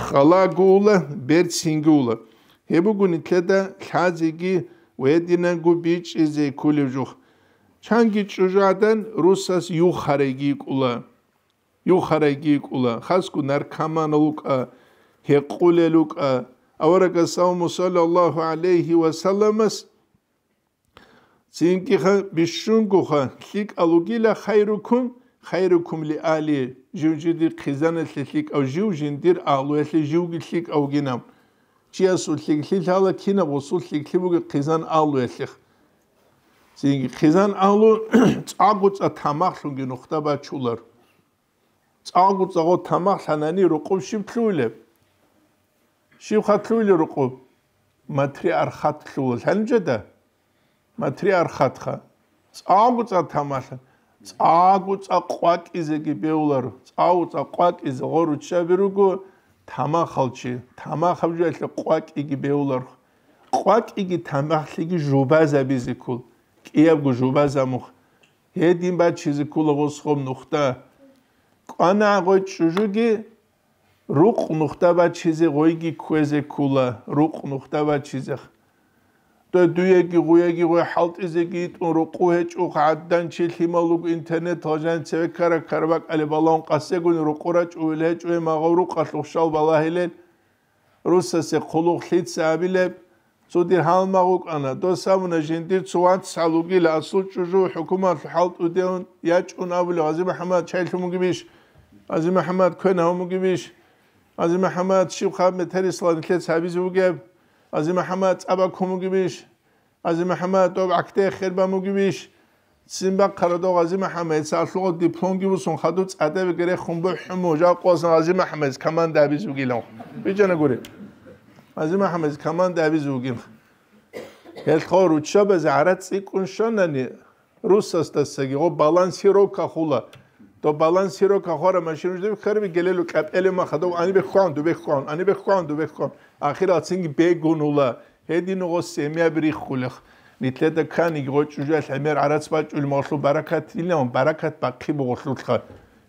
ხალაგულა ბერცინგულა ჰებუგუნი თედა ხაზიგი ვედინან გუბიჩი ზე ქულიჟუ ჩანგი ჭუჟადან რუსას იუხარეგი ყულა იუხარეგი ყულა ხასკუ ნარკამანულკა ჰეყულელუკა ავარაკა საუმუ სალალლაჰუ ალეიჰი ვასალამას წინკიხა ბიშუნგუხა ლიკ ალუგილა ხაირუკუმ ხაირუკუმ ლი ალი ჟუნჯიდი ხიზანა ლიკ ავ ჟუჟინდირ ალუ ესი ჟუგი ლიკ ავგინამ ჩიასუ ლიკ ლილალა ქინა ბუსუ ლიკ ლიბუგი ხიზან ალუ ესი წინკი ხიზან ალუ წაგუცა თამახლუნგი ნუხტაბა ჩულარ წაგუცა გო თამახლანანი როყუმში ფლუილებ შევხათვილი როყო მატრიარხატლულ ჰანჯედა მატრიარხათხა წაგუცა თამაშა წაგუცა ყვაკიზეგი ბეულარო წაუცა ყვაკიზ ღორუჩაბირუგო თამახალჩი თამახავჯაშა ყვაკიგი ბეულარო ყვაკიგი თამახლიგი ჟუბაზაბიზიკულ კიაბგუ ჟუბაზამუხ ედიმბა ჩიზიკულ ღოსხომ ნუხტა ყანა ღოჩუჟუგი რუყნუ ხდება ჩიზე ღოიგი ქუეზე ქულა რუყნუ ხდება ჩიზე და დუეგი ღუეგი ღო ჰალტიზე გიტუ რუყუ ეჭუ ხაddan ჩილიმალუ ინტერნეტ ოჟან ჩევე ქარა ქარვა ყალე ბალონ ყასე გუნ რუყურა ჭუილე ჭუე მაღურუ ყალ ხშალ ბალაჰილენ რუსასე ხულუ ხლიც საბილე ცუდი ჰალმაღუ ყანა და სამუნა ჟინდი ცუან სალუგი ლასუ ჭუჟუ ჰუკუმარ ჰალტუ დეონ ჭუნავლი აზი მუჰამად ჩაილ ჩუმუგი ბიშ აზი მუჰამად ქენა მუგი ბიშ აზი მუჰამად შიხა მეთერისლან ქეც აბიზუგებ აზი მუჰამად აბა ქუმუგიბიშ აზი მუჰამად დობ აქტე ხერბა მუგიბიშ სიმბა ქარადო აზი მუჰამად საშუალო დიპლომგიბუსონ ხადო წადებ გერე ხუმბო ხმო ჟაყოს აზი მუჰამად კომანდა აბიზუგილო ბიჯანა გური აზი მუჰამად კომანდა აბიზუგიმ ელხორუჩობა ზარაციკუნშონანი რუსასტასეგი ო ბალანსი როკა ხულა то балансиро кахора машину жди херви гелелу капеле махадо ани бехван ду бехван ани бехван ду бехван ахира цинги бегунула хеди ного семя брихулх нитлета кан иго чужа хамер арац бачул мошу баракат илон баракат бакхи боглуулха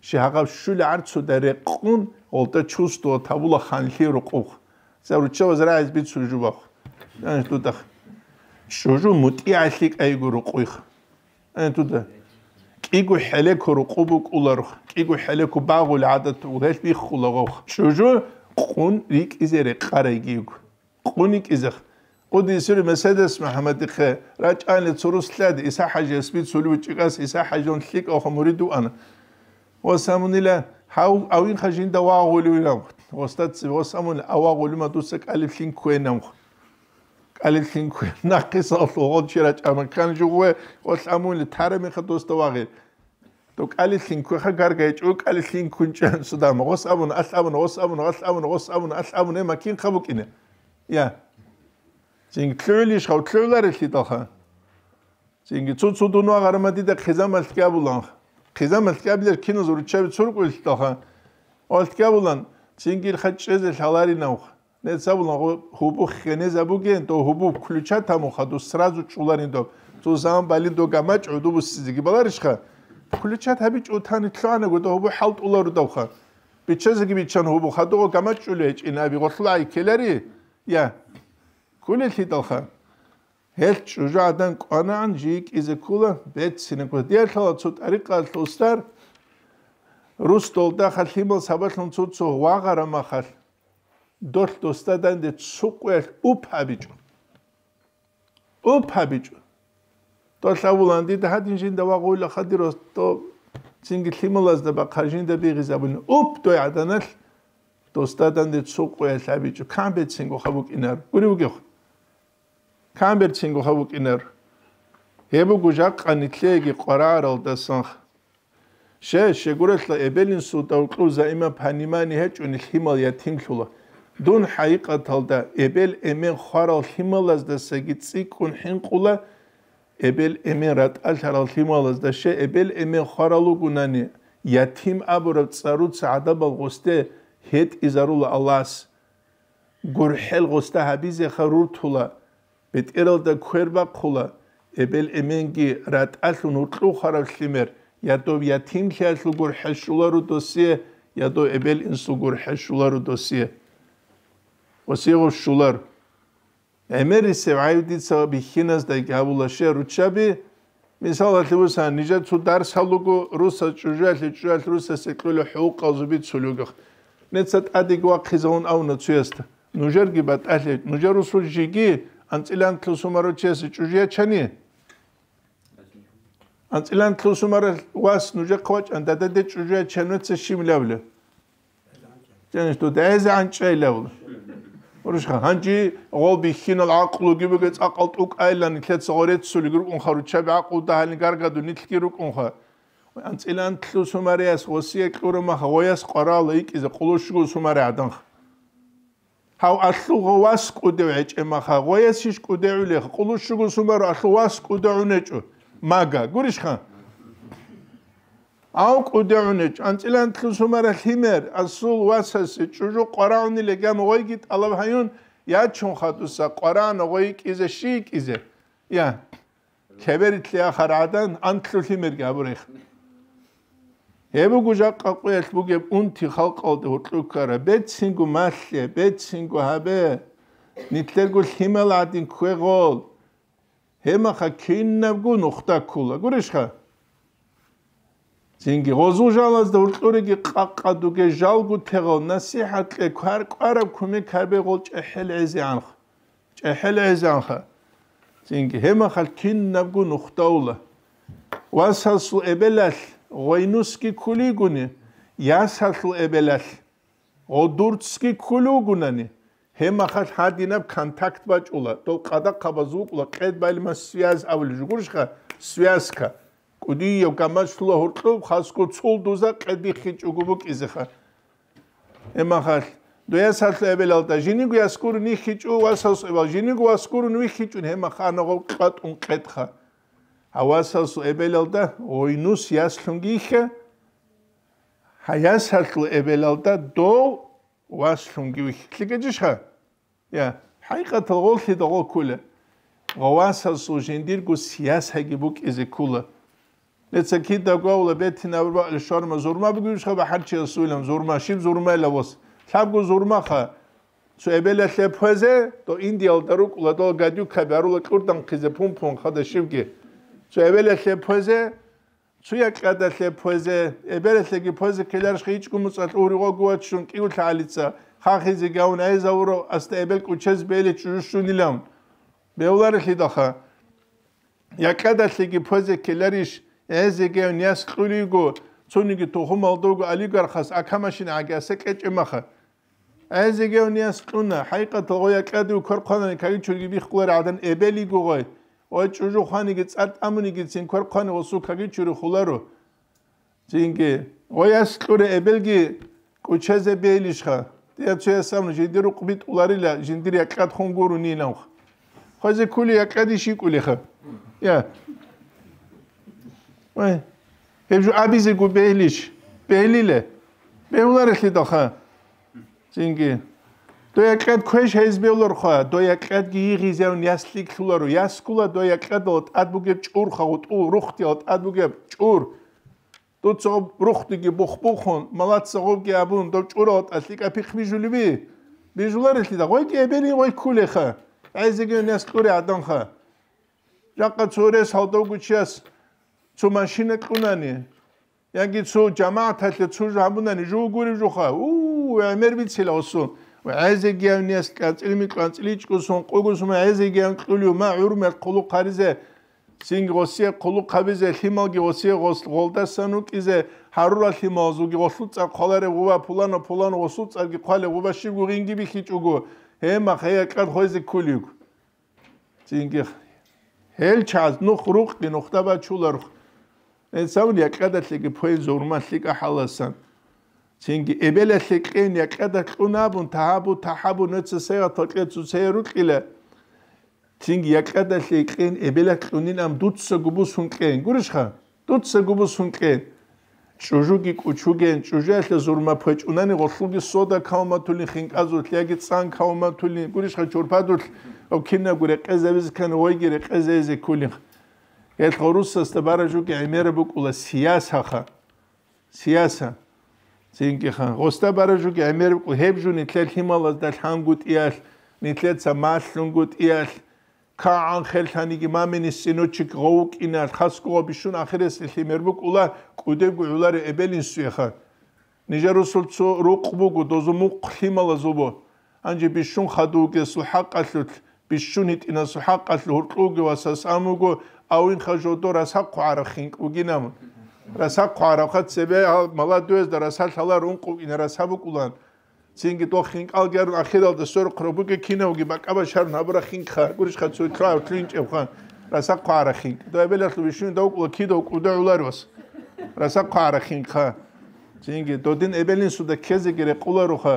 шихагав шул арцу дере кун олта чусту табула ханли рукух зару чава зраиз бит сужу бах ан тута шужу мути ахик айгу рукух ан тута კიგუ ჰელეკურ ყუბუ კულარ კიგუ ჰელეკუ ბაღულ ადათ ულეს ბი ხულაღო შუჟუ ყუნ რიკ იზერე ყარა გიგ ყუნ იკიზახ ყუდი სური მესედეს მაჰმედი ხე რაჭანი ცურუსლად ისა ჰაჯი ესბი ცული ვიჭიყას ისა ჰაჯონ ხიკ ოხ მურიდუ ან ოსამუნილა ჰაუ ავინ ხაჯინ დავაღულ ვირა ოსტაც ოსამუნ ავაღულ მადუს კალიფლინ ქუენამ ხო الخنكو ناقص الغول شراج امكان جوه والامون لتارمي خدوس تواغير توك الخنكو خجر جيجوك الخنكو جان صدام غص ابن اس ابن غص ابن غص ابن غص ابن اس ابن ما كين خبوك انا يا زين كلولي شو كلولار اللي دخا زين تو تو دونو غرمدي ده خزام الكابولان خزام الكابلر كينو زور تشاب تشرق اللي دخا الكابولان زين غير خدش ازل حلاري نوخ нет сабулан хубу хене забуген то хубу ключа там ухаду сразу чуларин до то зам балин до гамач уду бу сизги балар ишха ключа таби чутан итлана го до хубу халт улару до ха бичезги бичан хубу хаду го гамач чуле чина би гослай келери я куле хит до ха хелч жужа адан кванан жик из кула бет сине го дер хала цу тариқа устар рус толда халхимал сабалхун цу цу вагарама халь დოშტოსტადანდე ცუყელ უფაბიჭო უფაბიჭო დოშავულანდი და ჰადინჟინ და ვაგოილა ხადიროს თო ცინგი ხიმოლას და ბაქაჟინ და ბიღიზაბინ უფ თო ადანალ დოშტადანდე ცუყელ აბიჭო კამბეცინ გოხავუკინარ გური უგეხ კამბერცინ გოხავუკინარ ებუ გუჟა ყანითლეგი ყვარარალ და სანხ შე შეგურეთლა ებელინ სუ და უკუზა იმა ფანიმანი ჰეჭუნი ხიმოლია თიმშულა დუნ ჰაიყათალდა ებელ ემენ ხარალ ჰიმალას და სეგი ციკუნ ჰინყულა ებელ ემენ რატალშარალ ჰიმალას და შე ებელ ემენ ხარალუ გუნანი ياتيم ابورو تصارو تصادا بغوسته هيت ازارول الله غورحل غوسته حبيز خرور تولا بيت ايرل دا كويربا خولا ابل امينغي رات اسو نوتلو خراب سيمر ياتو ياتيم شاسو غورحل شولارو دوسيه ياتو ابل انسو غورحل شولارو دوسيه ოსიო შულარ ემერისე აივდიცა ბიხინას და გაულა შერუჩაბი მისალათუსა ნიჟა თუ დარსალუგო რუსა ჭუჟალი ჭუალ რუსა სეკლულო ჰუყაზუბი ცულუგო ნეცად ადიგვა ხიზონ აუნა ცუესთ ნუჟერგი ბატალე ნუჟერუსუ ჯიგი ანწილან თლუსუმარო ჩესი ჭუჟია ჩანი ანწილან თლუსუმარო ვას ნუჟა ხვაჭან და დადე ჭუჟია ჩენეცე შიმლავლე ჩენეშ თუ დაეზ ანჭეილავლე როშხა ანჯი ოლბი ხინალ აყლუ გიბეგე წაყალ ტუკაილანი ქეც ორეცული გრუ უნხარუ ჩაბი აყუ და ჰალი გარგადუ ნიტლკი რუ უნხა ან წილან თლუ სუმარიას ოსია კურო მახა ოიას ყარალ იკიზე ყულოშგუ სუმარი ადან ჰავ ასლუ ოვას კუდე ეჭე მახა ოიასიშ კუდე ულე ყულოშგუ სუმარ ასლუ ოვას კუდე უნეჭუ მაგა გურიშხან აუ ყუდეუნე ჭანწილან თხის უმარა ხიმერ ასულ ვასასე ჭუჟუ ყარაუნი ლეგამ ვაიგი ტალავაიონ ია ჩონ ხატუსა ყარან ოი კიზე ში კიზე ია ქებერი თლი ახარ ადან ან თხი ხიმერ გაბურე ხ ებუ გუჟა ყაყუ ეს ბუგე პუნთი ხალყალდე ოტლუკარა ბეცინგუ მასლე ბეცინგუ ჰაბე ნიტლერგუ ხიმელადინ ქეღოლ ჰემახა ქინნავგუ ნუხტაკულა გურიშხა ჯინგი ღოზუჟალას და ურტურიგი ყაყადუგე ჟალგუ თეღო ნასიჰატკე ქარ ყარავ ქუმე ქაბეღოჭე ჰელეზი ანხ ჭე ჰელეზი ანხ ჯინგი ჰემა ხალ კინ ნაბგუ ნუხტაულა ვასასუ ებელალ ღოინუსკი ქულიგუნი იასასუ ებელალ ოდურცკი ქულუგუნანი ჰემა ხალ ჰადინაბ კონტაქტ ბაჭულა თო ყადა ყაბაზუკლა ყედბაილმა სიაზ ავლი ჟუგურშხა სიაზკა კუდიო გამაშლო ხორტო ხასკო ცულდო და ყედი ხიჭუგუბო კიზეხარ ემახალ დუესალტებელალტა ჟინი გუასკურ ნი ხიჭუ ვასასება ჟინი გუასკურ ნი ხიჭუ ემახანო ყატუნ ყეთხა ავასასო ებელალტა ოინუს იასლუნგიხა ჰაიასალტო ებელალტა დო ვასლუნგიხლიგეჯიშა ია ჰაიყათო ოლთი დო ოკულე ავასასო ჟენდირგუ სიასაგი ბუკ ეზეკულა ნეცაკი დაგვაულა ბეთინავრა შორმა ზურმა გიშხება ჰარჩი სულემ ზურმაში ზურმელა ვოს თაგუ ზურმა ხა ცუებელა შეფეზე და ინდიალ დარუ კულადო გადიუქები არულა ყურდან ხიზე ფუნფუნ ხა და შივგი ცუებელა შეფეზე ცუია ყადა შეფეზე ებელესე კი ფეზე ქელარში იჭკუმ წაწური ღოგუაჩუნ კიულთალიცა ხა ხიზე გაუნა ეზავრო ასტა ებელ კუჩეს ბელი ჩუშუნილამ მეულარი ხიდა ხა ია ყადა შეფეზე ქელარში ეზეგე ნიას ყრილიგო ცუნიგი თოხმალდოგი ალიგარხას აკამაშინ აგასე კეჭემახა ეზეგე ნიას ყუნა ჰაიყათ ოღია კადი ქორფანანი კაი ჩურგი ბიხყურ ადან ებელიგოი ოი ჩუჟუ ხანიგი წარტამუნიგი წინ ქორფანი ოსუ კაი ჩური ხულარო წინგი ოი ეს ყური ებელგი კუჩაზე ბეილიშხა დიაცია სამნი ჯინდირი ყბი ტულარილა ჯინდირი აკათ ხონგურუ ნილანხ ხაზე კული აკადი შიკული ხა ია ვე ებჟ აბიზე გუ ბელიშ ბელილე მე უარეხი დახა ჯინგი დოია კეთ ქეშ ჰეზბელურ ხა დოია კეთ გიიღიზევნ ასლი ქულარო ასკულა დოია კეთო ადბუგებ ჭურ ხა ტუ როხთი ადბუგებ ჭურ თუ ცო როხთი გი ბოხბოხონ მალაცაღო გი აბუნ დო ჭურო ასლი კაფი ხმიჟული ვი ბიჟულარეთი და ყოი კი ებერი ყოი ქულე ხა აი ზეგენ ასკური ადონ ხა ჯაყა ცორე საუდო გუჩიას ცუ მანშინე ქუნანი იანგი ცუ ჯამაათალე ცუ ჟამუნანი ჟუ გური ჟუ ხა უ ამერ ვიცილა ოსუ ვაიზე გიავნიას კაცილი მიყანცილი ჭკუსონ ყუგუსუ მე აიზე გიავნყლიო მა ურმე ყულუ ყარიზე სინგ ოსია ყულუ ყავიზე ხიმალგი ოსია ოს ყოლდასანუ ყიზე ჰარულა ხიმალზუგი ოსუ წა ყოლარე უვა ფულანო ფულანო ოსუ წა გი ყალე უვა ში გურინგი ბი ხიჭუგო ჰემა ხეა ყად ხოიზე ქულიუ წინგი ჰელჩაზ ნუ ხრუყი ნუ ხდაბა ჩულარუ ეს საუნია კადათლიკი ფეზურმასლიკა ჰალასან ჩინგი ებელასი ყენია კადათყუნაბუნ თაბუ თაბუ ნეცესერა თოკეცუ ცერუკილე ჩინგი კადათლი ყენ ებელაკუნინამ დუცსა გუბუსუნ ყენ გურიშხა დუცსა გუბუსუნ ყენ ჩუჟუგი კუჩუგენ ჩუჟესა ზურმა ფეჭუნანი ღოშუგი სოდა ქაუმათული ხინკაზული ეგი ცან ქაუმათული გურიშხა ჩორფადულ ოქინა გურე ყეზებისკენ ოიგირე ყეზეზე ქულიხ ერთხო რუსას და ბარაჟუკი აიმერებულა სიასა ხა სიასა ზინკი ხა ოსტა ბარაჟუკი აიმერებულა ჰებჟუნი თელჰიმალას და ჰანგუტიას ნიტლეცა მაშლუნგუტიას ქაან ხელთანიგი მამინის სინოჩი გოუკინა ხასკუობიშუნ ახერეს თელჰიმერებულა კუდეგულარი ებელინსვი ხა ნიჟერუსულცო როყბუგუ დოზუმუ ხიმალაზუბო ანჯი ბიშუნ ხადუგესუ ჰაყალუთ ბიშუნი ტინასუ ჰაყალუ ჰორკუგი ვასასამუგუ აუინხაჟო და რასაქო არ ხინკუგინამ რასაქო არ ხათ себе მალადუეს და რასალალა რუნკუგინ რასაბუკულან წინგი თო ხინკალგერ ახედალ და სორ ხრობუკი ქინავგი მაკაბაშარ ნაბრა ხინხა გურიშხა ცუი ქრა ტრინჭებ ხან რასაქო არ ხინკ და ებელახლ ვიშინ და უკულა კიდო უკუდა ულარვას რასაქო არ ხინხა წინგი დოდინ ებელინ სუდა ქეზი გერე ყულარო ხა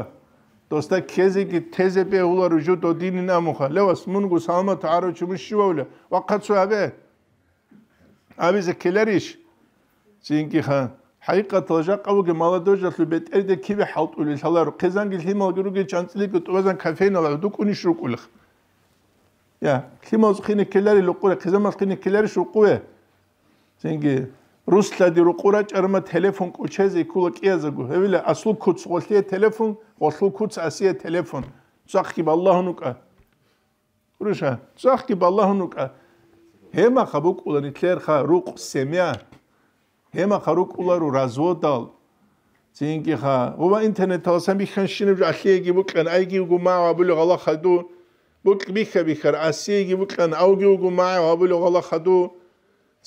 დოსტა ქეზი კი თეზე პე ულარო ჟუ დოდინ ნამო ხა ლევას მუნგუ სალმათ არო ჩუმშიოვლა ვაყაცუ აბე ამის ქილერიშ ჩინკი ხან ჰაიკათოჟა ყავგე მალადოჟა ლუბეტერი და ქივე ჰავტული ხალარო ქეზანგი ჰიმალგი როგე ჩანწლი კუტუბაზან კაფეინალა დუკუნი შურკული ია ქიმოზ ხინი ქილერი ლუყურა ქეზამას ხინი ქილერი შურკუე ჩინკი რუსლადი როყურა ჭერმა ტელეფონ კუჩეზე იკულა კიაზე გუჰევილა ასლუ კუც ყოლთია ტელეფონ ყოლთუ კუც ასია ტელეფონ ზახკი ბალლაჰუნუკა რუშა ზახკი ბალლაჰუნუკა ჰემა ხაბუკულანი ქერხა რუყ სემია ჰემა ხარუკულარო რაზოდალ ძინკი ხა ოვა ინტერნეტალ სამი ხანშინე ახლიეგი მოკლან აიგი გუმა ბულო ღალა ხადუ მოკლი მიხა მიხარ ასიეგი მოკლან აუგი გუმა ბულო ღალა ხადუ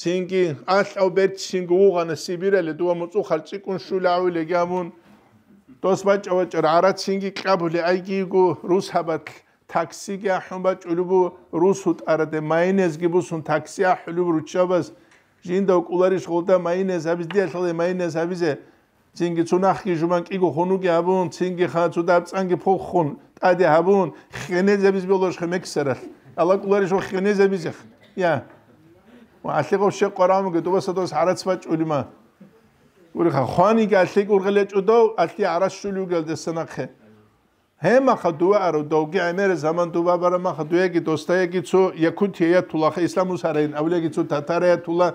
ძინკი ახლავ ბერჩინ გუღანა სიბირელე დუა მოწუ ხალჭი კუნშულავი ლეგამონ დოსბაჭავაჭ რარა ძინკი ყაბული აიგი გუ რუსაბათ ტაქსიგე ახუბა ჭულუბუ რუსუთ არადე მაინეს გიბუსუნ ტაქსი ახლუბ რუჩაბას ჟინდა უკულარიშ ხოლდა მაინეს აბიზ დიაშალე მაინეს აბიზე ჩინგი ცუნახი ჟუმან კიგო ხონუგე აბუნ ჩინგი ხაცუ დაბწანგი ფოხონ ტადი აბუნ ხენეზების ბოლოშ ხმექსერალ ალა კულარიშ ხენეზების ხ ია ვაშიყო შე ყრამ გედუბასოდოს არაცვა ჭულიმა ურიხა ხვანი გასიკურღელე ჭუდო ალტი არაშულიუ გელდესანახე ჰემახა დუარო დოგი ამერ ზამან დუბაბარა მახა დუეგი დოსტაეგი ცო იაკუთია თულახა ისლამუს არაინ ავლეგი ცო თათარია თულა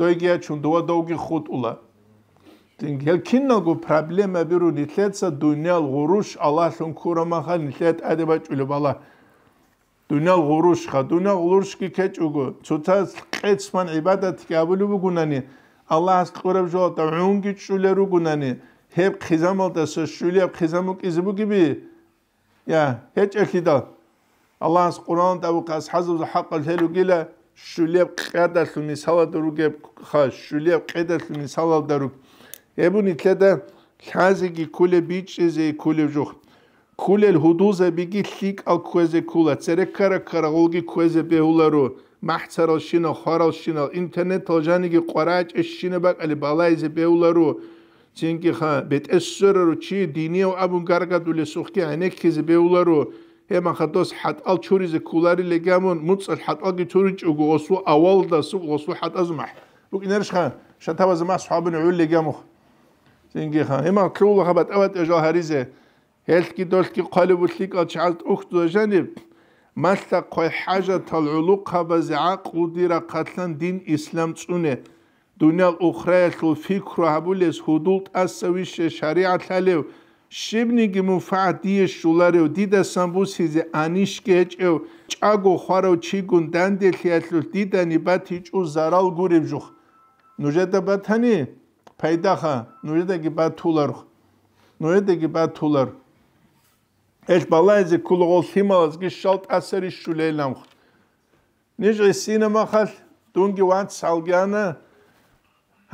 დოიგია ჩუნ დუა დოგი ხუტულა თინ გელკინნოგო პრობლემა ბირუ ნიტლეცა დუნიალ ღურუშ ალაშონ ქურამახა ნიტლეთ ადება ჭილო ბალა დუნიალ ღურუშ ხა დუნიალ ღურუშ კი ქეჭუგო ცოთა ყეცმან იბადათ კაბულუ გუნანი ალას ყურებ ჟოთა უნგი ჭულერუ გუნანი ჰებ ხიზამალდა სშულია ხიზამუ კიზბუგიბი ya hechekida Allah's Quran da bu qas hazuz haqqal helu gila shulyab qada sunni saladuru ge kha shulyab qada sunni saladuru ebuni tleda khazigi kule bichize kule juh kulel huduze bigi lik al kweze kula tsere kara kara ulgi kweze beularu mahtsaral shino kharal shino internet tojani ge qara ch shino bak ali balayze beularu ჩინკი ხა ბეტესერო ჩი დინიო აბუნ გარგადული სუხკი ანექიზი ბეულარო ემა ხადოს ჰატალ ჩურიზე კულარი ლეგამონ მუცალ ჰატალი ჩური ჭუგო ოსუ ავალ და სუ ოსუ ჰატაზმა ბუკინერშ ხა შათავაზმა ასჰაბინ ულ ლეგამო ჩინკი ხა ემა კულა ხა ბატავატ ეჟა ჰარიზე ჰელკი დოლკი ყალიბულკი ჩალტ უხტო ჟანი მასა ყო ჰაჟა თალ ულუ ყაბაზა ყუდირა ყათლან დინ ისლამ წუნე دونال اخرایت و فکر رو هبولیس حدود از سویش شریعت هلیو شبنی که مفعدی شولاری و دیده سنبو سیزی آنیش که هچ او چاگو خوارا و چی گون دنده خیلت رو دیده نیبت هیچ او زرال گوریب جوخ نوجه ده بطنی پیدا خا نوجه ده که بعد تولار خ نوجه ده که بعد تولار ایش بالا ازی کلوغو سیمال از که شالت اثری شولیلم خ نیجه سینما خل دونگی وانت سالگانه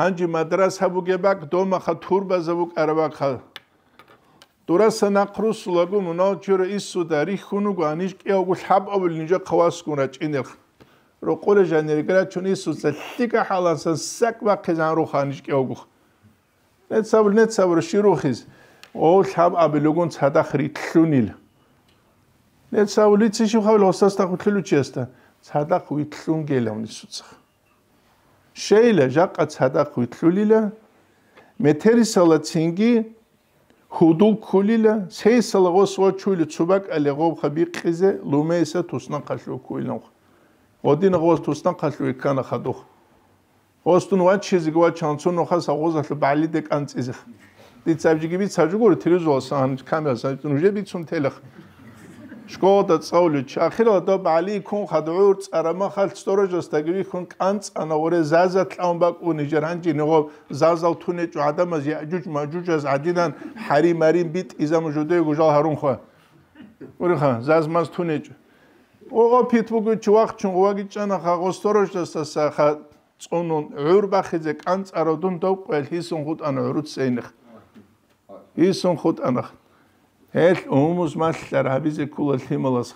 ჰანჯი მადრასა ვუგებაკ დომახა თურბაზა ვუკარავახა დურასანაყრუს ლაგუ მუნაჩურ ისუ და რიხუნუ განიშ კეოგუ ლაბავლი ნიჯა ქვასკუნა ჭინელ რო ყოლე ჟანერი გრაჩუნ ისუ ზა ტიკა ჰალასა საკვა ქეზან როხანიშ კეოგუ ნეცავლ ნეცავ რო შიროხის ო ლაბავლი ლუგუნ ცადა ხრითლუნილ ნეცავლი ციშუ ხავლ ოსასთა ხთლუჩესთა ცადა ხვითლუნგელავნი სუცხა შეიძლება ჟაყაც ადახვითულილა მეთერისალა წინგი ხუდუკულილა შეიძლება გოსოჩული ცუბაკ ალეგოხა ბიყიზე ლუმეისა თუსნან ყაშოკულინო ოდინ ღოს თუსნან ყაშოი კანა ხადო ოსტუნ ვა ჩიზი გვა ჩანცუ ნოხა საღოზალ ბალი დე კანციზი დიცაბჯიგი ბიცაჯუგური თირუზოლსან კამიასა ნუჟე ბიცუნ თელხ შკოდა წავლი ჩახირა და ბალი ქონ ხადურ წარმა ხალ სტორაჟოს და გვი ქონ კანცანა ორე ზაზა თლამბა ყუნი ჯერანჯი ნო ზაზა თუნე ჯო ადამაზ ჯუჯ მაჯუჯას ადიდან ჰარი მარიმ ბიტ იზამ ჯოდე გუჟალ ჰარუნ ხა ორი ხა ზაზმას თუნე ჯო ოღო ფიტ ბუგუ ჩვახ ჩუნ ვაგი ჩანა ხა ღო სტორაჟოს და სა ხა წონუნ ურბახიძე კანცარო დუნ და ყელ ჰისუნ ხუტანა ურუცეინხ ისუნ ხუტანა ეს უმუს მასლარ აბიზე კულა თიმოლას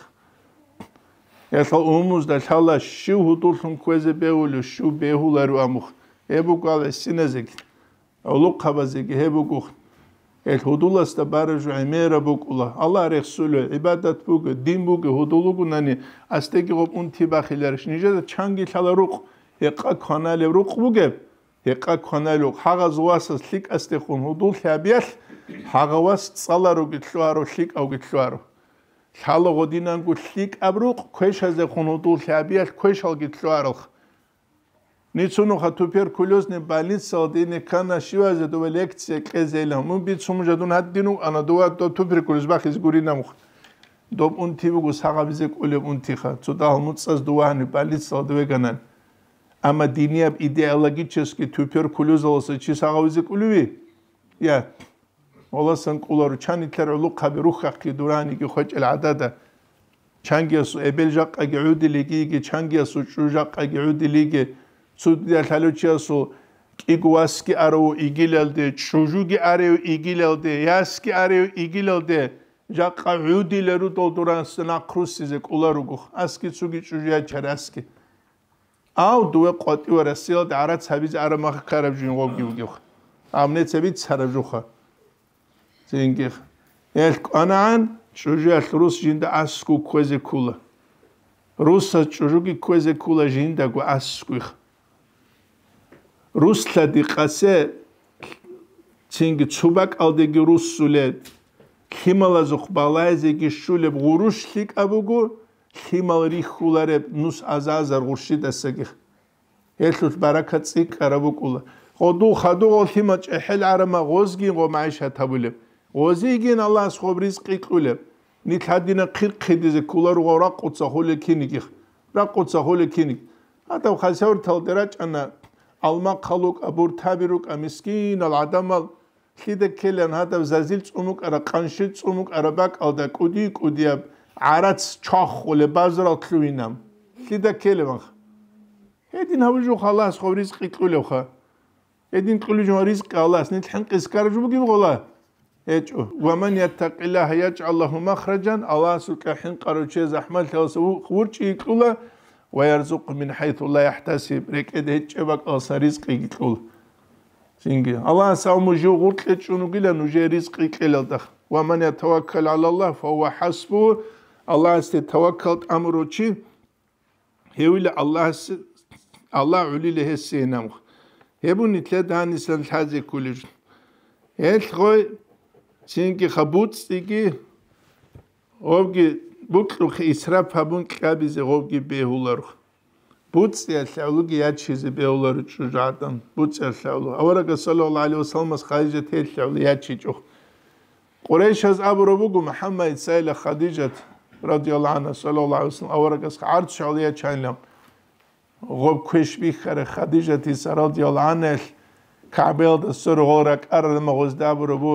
ეს უმუს და ჩალა შუ ჰუტულხუნ ქვეზე ბეულუ შუ ბეულარუ ამუხ ებუკალე სინეზეკ ოლუკ ხაბაზეკი ებუკუ ეს ჰუდულას და ბარაჟუ ემერა ბუკულა ალა რესულე იბადათ ბუკ დინ ბუკ ჰუდულუკუ ნანი ასტეკი ღოპუნ თიბახილარ შნიჟა და ჩანგი ჩალარუ ეყა ქონალე რუ ყუგებ ეყა ქონალე ხაღაზ ვასას ლიკასტე ხუნ ჰუდულ ხაბიალ ჰაღავას წალაროგით შვარო შიკავგით შვარო ჩალოღოდინანგუ შიკაბრუ ქეშაზე ხუნოდულ შაბია ქეშალგით შვარო ნიცუნო ხათუფერ ქულოზნე ბალიცოდინე კანა შივაზე დო ლექცია ყეზელა მუ ბიცუმჟადუ ნადინუ ანა დოა დო თუფერ ქულოზ ბახის გურინამუ დოპუნთივუგუ საღაბიზე ყულებუნთი ხა ცოტა ამუცას დოანი ბალიცოდვე განან ამა დინია იდეოლოგიჩესკი თუფერ ქულოზ ალოსე ჩი საღაბიზე ყულივი ია ოლასან ყულარო ჩანითერ ლუკაბი რუხახკი დურანიკი ხოჭელ ადადა ჩანგიასუ ებელჟაყაგი უდილიგიგი ჩანგიასუ ჭუჟაყაგი უდილიგი ცუდია თალოჩიასუ კიგუასკი არო იგილელდე ჩუჟუგი არეო იგილელდე იასკი არეო იგილელდე ჟაყა უდილერუ დოდურანსნა ქრუსიზე ყულარუგო ასკი ცუგი ჭუჟია ჩარასკი აუ დუე ყოტივარა სიელდა არაცაბიზ არამახ ქარაბჟინ ღობგიუგი ხ ამნეცები ცარაბჟუხა თინგი ეს კანაან ჩუჟეს რუს ჟინდა ასკუ ქვეზე ქულა რუსა ჩუჟუგი ქვეზე ქულა ჟინდა გუ ასკუ რუსლა დიყასე თინგი ჩუბაკალდეგი რუსულე ქიმალაზ ხბალაიზე კი შულე ღურუშ ლიკაბუგუ ქიმალ რიხულარე ნუს აზაზარ ღურში დასაგი ეხლს ბარაკაცი კარაბუკულა ხოდუ ხადუ ოთიმა ჭეჰელ არამა ღოზგინ ღო მაიშა თაბულებ ოზიგინ ალას ხობრის ყიყვილე ნითადინა ხირხედიზე ქულარუღარა ყოცა ხოლე ქინიკი რა ყოცა ხოლე ქინიკ ადამ ხასაურ თალდერა ჭანა ალმა ხალოკ აბურ თაბირუკ ამისკინ ალ ადამალ ხიდე ქელენ ადამ ზაზილ წუმუკ არა ყანში წუმუკ არა ბაკალდა კუდი კუდია არაც ჩახოლე ბაზრალ ქლვინამ ხიდე ქელევან ედი ნავჟუ ხალას ხობრის ყიყვილე ხა ედი ნყილი ჯორის ყალას ნი თან ყისკარჯუბი ყოლა ومن يتق الله يجعل له مخرجا اواسك حين قروچه زحمت لوسو خورچي قولا ويرزق من حيث لا يحتسب ركده چبك اسرزق قول سينغي الله سوم جو غورت چونو گيلا نوجه رزق قلدا ومن يتوكل على الله فهو حسبه الله است توكل امروچي هيول الله الله علي له سينم هبون نتلا دانسن تازي كولج هل خوي ჩინკი ხაბუცტიკი ოვგი ბუკლუხი ისრაფაბუნ კაბიზე ოვგი ბეულარ ბუცია შავლუგი აჩიზე ბეულარ ჩუჟატან ბუცია შავლუ ავარაგა სალალალ ალი ვასალმას ხაიჯე თელ შავლი აჩიჯუ ყურეშას აბრობუგუ მუჰამმად საილა ხადიჯათ რადიალალ ანა სალალალ ალი ვასალმ ავარაგას ხარც შავლი აჩანლამ ღობ ქეშბი ხარ ხადიჯათი სარალ დიალ ანელ კაბელ და სურ ღორა კარ მოგოს დაბრობუ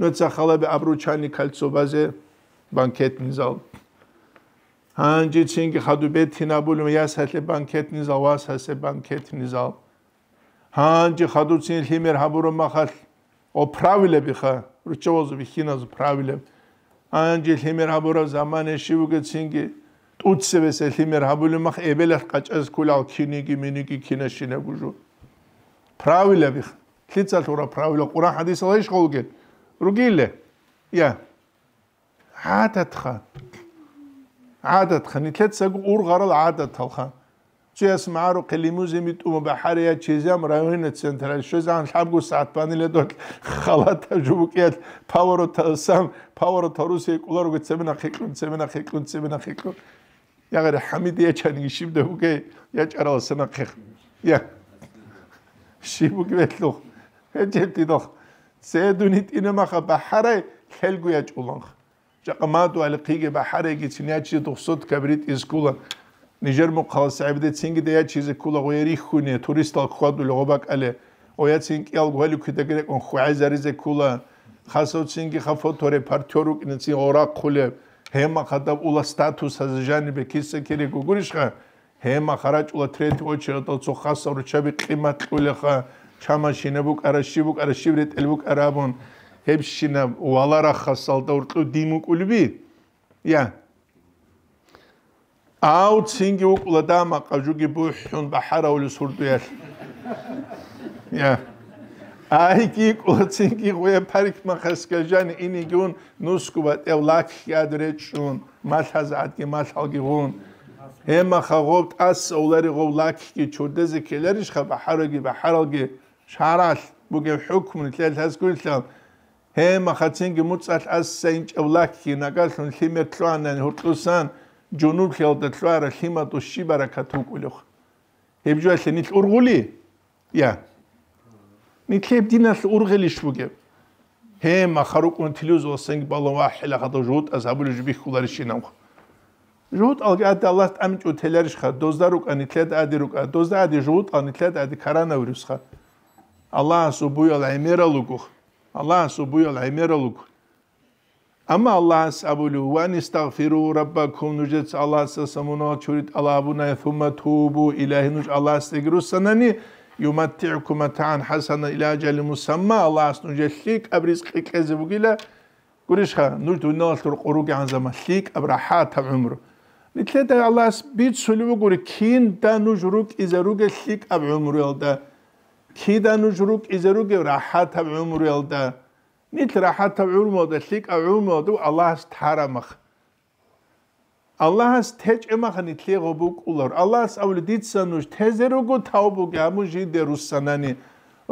როცა ხალები აბრუჩანი კალცობაზე ბანკეტნიზალ ანჯი ჩინგი ხადუბეთინაბული მიასალე ბანკეტნიზალ ვასასე ბანკეტნიზალ ანჯი ხადუცინ ჰიმერ ჰაბურო მახალ ო პრავილები ხა რუჩოვოზ ვიხინაზ პრავილებ ანჯი ჰიმერ ჰაბურო ზამანეში ვგეცინგი ტუცსევეს ჰიმერ ჰაბული მახ ებელახ ყაჭას ქულალ ქინიგი მინიგი ქინაშინებუჟო პრავილები ხა ხიცალ თურა პრავილო ყურა ჰადისალა ეშ ხოლგეთ რუგილე ია ადათხა ადათხა ნიტლეცა გურღარალ ადათალხა ჩეს მარო ქლიმუზი მიტუმა ბაჰარია ჩეზამ რაიონე ცენტრალ შეზან ხაბგუ საათბანილე დო ხალათა ჯუბუკიათ ფავოროთა სამ ფავოროთა რუსი ეკულარო გეცემენა ხეკრუნ ცემენა ხეკრუნ ცემენა ხეკრუნ ягаრე ჰამიდია ჩანი შიბდე უკე იაჭარალ სანა ხეხ ია შიბუკი ვეთლო ეჭეთი დო ზედუნი ტინომახა ბაჰარე ხელგუია ჭულანხ ჭაყმადო ალი ყიგე ბაჰარე გიჩნიაჩი დუხსოთ კაბრიტ ისკულა ნიჟერ მოყალ საიბდე ცინგი დეა ჩიზე კულა ღერი ხუნე ტურისტალ ხვადუ ლობაკ ალე ოია ცინკი ალ გველი ქიდე გრე კონ ხუაიზარიზე კულა ხასო ცინგი ხა ფოტორე ფართორუ კინცი ორა ხულე ჰემა ხადა ულა სტატუს აზჟანი ბე ქისე ქირი გუგურიშხა ჰემა ხარაჭულა 38 ოცო ხასო რჩები ყიმა ტყულე ხა ჩამაშინებ უკარა შიბ უკარა შიბრე ტელ უკარა ბონ ებშინა ვალარა ხასალ და ურტყი დიმუკულიბი ია აუ წინგი უკლა და მაყაჯუგი ბუჰუნ ბაჰარა ული სურდიარ ია აი კი კუცინკი ღია ფარიქ მახესკეჟანი ინი გუნ ნუსკუბა ტევლაკ ქიადრეჩუნ მათაზადგი მათალგი ღუნ ემახა ღობ ტას ოლერი ღობ ლაკი ჩურდეზი ქელერიშ ხა ბაჰარგი ბაჰარალგი شارال بوگه حکم چل هسکولسام هم خاتنگ موتسال اس سین چولاک کی نگال سن سیمتوان نن هورتوسان جونول خیل دتوار سیماتو شی برکات اوکولخ هبجو اسنی اورغولی یا میکلیب دیناس اورغلیش بوگه هم خارو کون تلوز وسنگ بالو واحلا خدا جوت از ابول جبی خولارش نام ჟუთ ალგად დალასტ ამჭუ თელერიშ ხა დოზდარუკანი თლედ ადირუკა დოზდა ადი ჟუთ ანი თლედ ადი ქარანავრის ხა Allah subuyo l'imiralukuh. Allah emir l'imiralukuh. Ama Allah sabulu ve nistagfiru rabbakum nujet Allah sasamuna çurit Allah buna thumma tubu ilahi nuj Allah stegru sanani yumatti'ukum mata'an hasana ila cel musamma Allah nujetlik abrizqi kezbugila قريشها نلت ونالت القروق عن زمشيك أبرحات عمره لتلاتا الله سبيت سلوك وركين دا da Nujruk روك الشيك أب عمره دا ქიდან უჟრუკ იზრუკი რაჰათა უმრელდა ნით რაჰათა უმრმოდა სიკა უმრმოდა ალას თარამხ ალას თეჭემახნი თლიღობუ კულორ ალას ავლი დიცანუშ თეზერუგო თაუბუგი ამუჟი დერუსანანი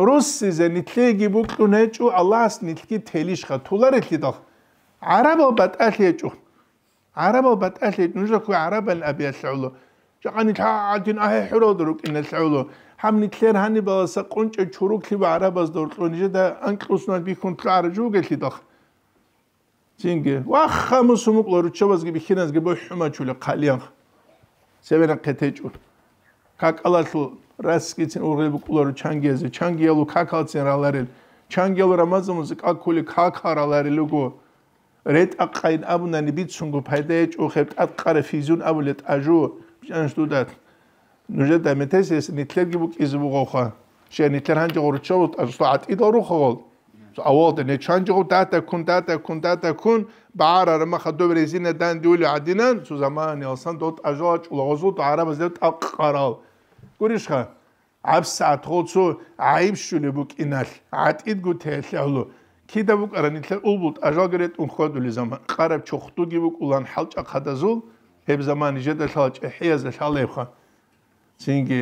რუსი ზენი თლიგი ბუკუნეჭუ ალას ნითკი თელიშხა თულარი თლიდო არაბო ბატალიეჭუ არაბო ბატალი ნუჟოქ არაბალ აბიასულო ჯაყანი თათინ აჰე ჰიროდრო კინე ლაულო ჰამნი თლერ ჰანი ბალასა ყონჭე ჩურუკლი ვა არაბას დორწონიჟა და ანკლუსნა ბიქონტრარ ჯუგეთი დახ ჯინგე ვახა მუსუმ ყლორ ჩობას გი ბიხინას გი ბოჰმა ჩული ყალიან სევენა ქეთეჭუ კაკალასუ რასკი წინ ურგები ყლორ ჩანგიაზე ჩანგიალო კაკალცენ რალარელ ჩანგიალო რამაზმოზე კაკული კაკარალარელუგო რეტ აყაინ აბუნანი ბიცუნგო ფაიდე ჭუხებ კაკარე ფიზუნ აბულეთ აჟუ ჭანშტუდათ ნუჟე დამეთეს ეს ნიტლერგი ბუკიზუ ხოხა შენ ნიტლერან ჯორჩო სტო ატიდორუ ხოლ ავოდ ნე ჩანჯო დათა კუნ დათა კუნ დათა კუნ ბაარარ მახა დობრეზინა დან დული ადინან სუ ზამან ელსან დოტ აჟა ჭულაზუ და არაბზე და ყარალ გურიშხა აბ საათ ხოცო აიმ შული ბუკინალ ატიდ გუ თელშალო კიდა ბუკარ ნიტლერ უბულ აჟა გერეთ უნ ხოდული ზამან ყარაბ ჩოხტუ გი ბუკულან ჰალჭა ხადაზულ ებზამანი ჟეთალ ჭეჰიაზ ჩალეხა სინგი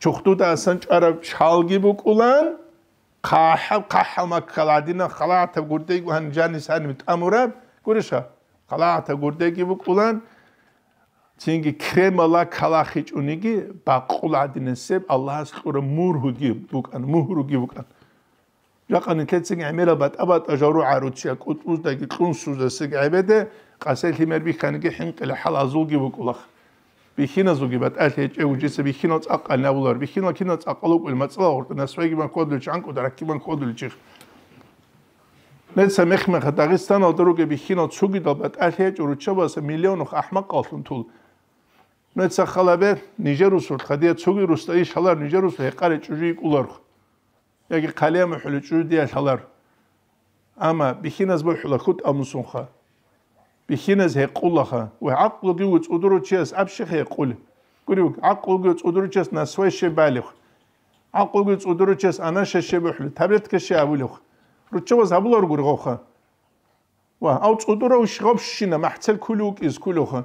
ჩუხტუდა სანჭარა ჩალგი ბუკულან ხაჰა ხაჰა მაკალადინა ხალათა გურდეი გან ჯანი სანი ტამურა გურიშა ხალათა გურდეი ბუკულან სინგი ქრემალა ქალახი ჭუნიგი ბაყულადინესე ალლაჰს ყურ მურჰუგი ბუკან მურჰუგი ბუკან ჯაყანი თეცინი ამერაბატ აბატა ჟორუ არუცია კუტუზდაგი ყუნსუზდა სიგაიბედე قاسيل هيمر بي خانغي حنقل حل ازوغي بوكلخ بي خينا زوغي بات اتي چي وجي سي بي خينا صاق انا بولار بي خينا خينا صاق قلو قل ما صلا اورت نا سويغي بان كودل چانكو درا كي بان كودل چي نتس مخ مخ داغستان اوتروغي بي خينا چوغي دو بات اتي چي روچا باس مليون اخ احمق قالسون تول نتس خلابه نيجر وسور خديا چوغي روستاي شالار نيجر وسور هقاري چوجي قولار ياغي قاليا محلو چوجي ديا شالار اما بي خينا زبو خلخوت امسون خا ბიჰინეს ეყულახა ვე აყულგი უწუდრუჩეს აფშიხე ყულ კურიუ აყულგი უწუდრუჩეს ნასვეშე ბალიხ აყულგი უწუდრუჩეს ანაშეშე ბუხლი ტაბლეტკე შეავილიხ რუჩოვა ზაბულორ გურღოხა ვა აუ უწუდრა უშღობშინა მაჰცელ ქულუკის ქულუხა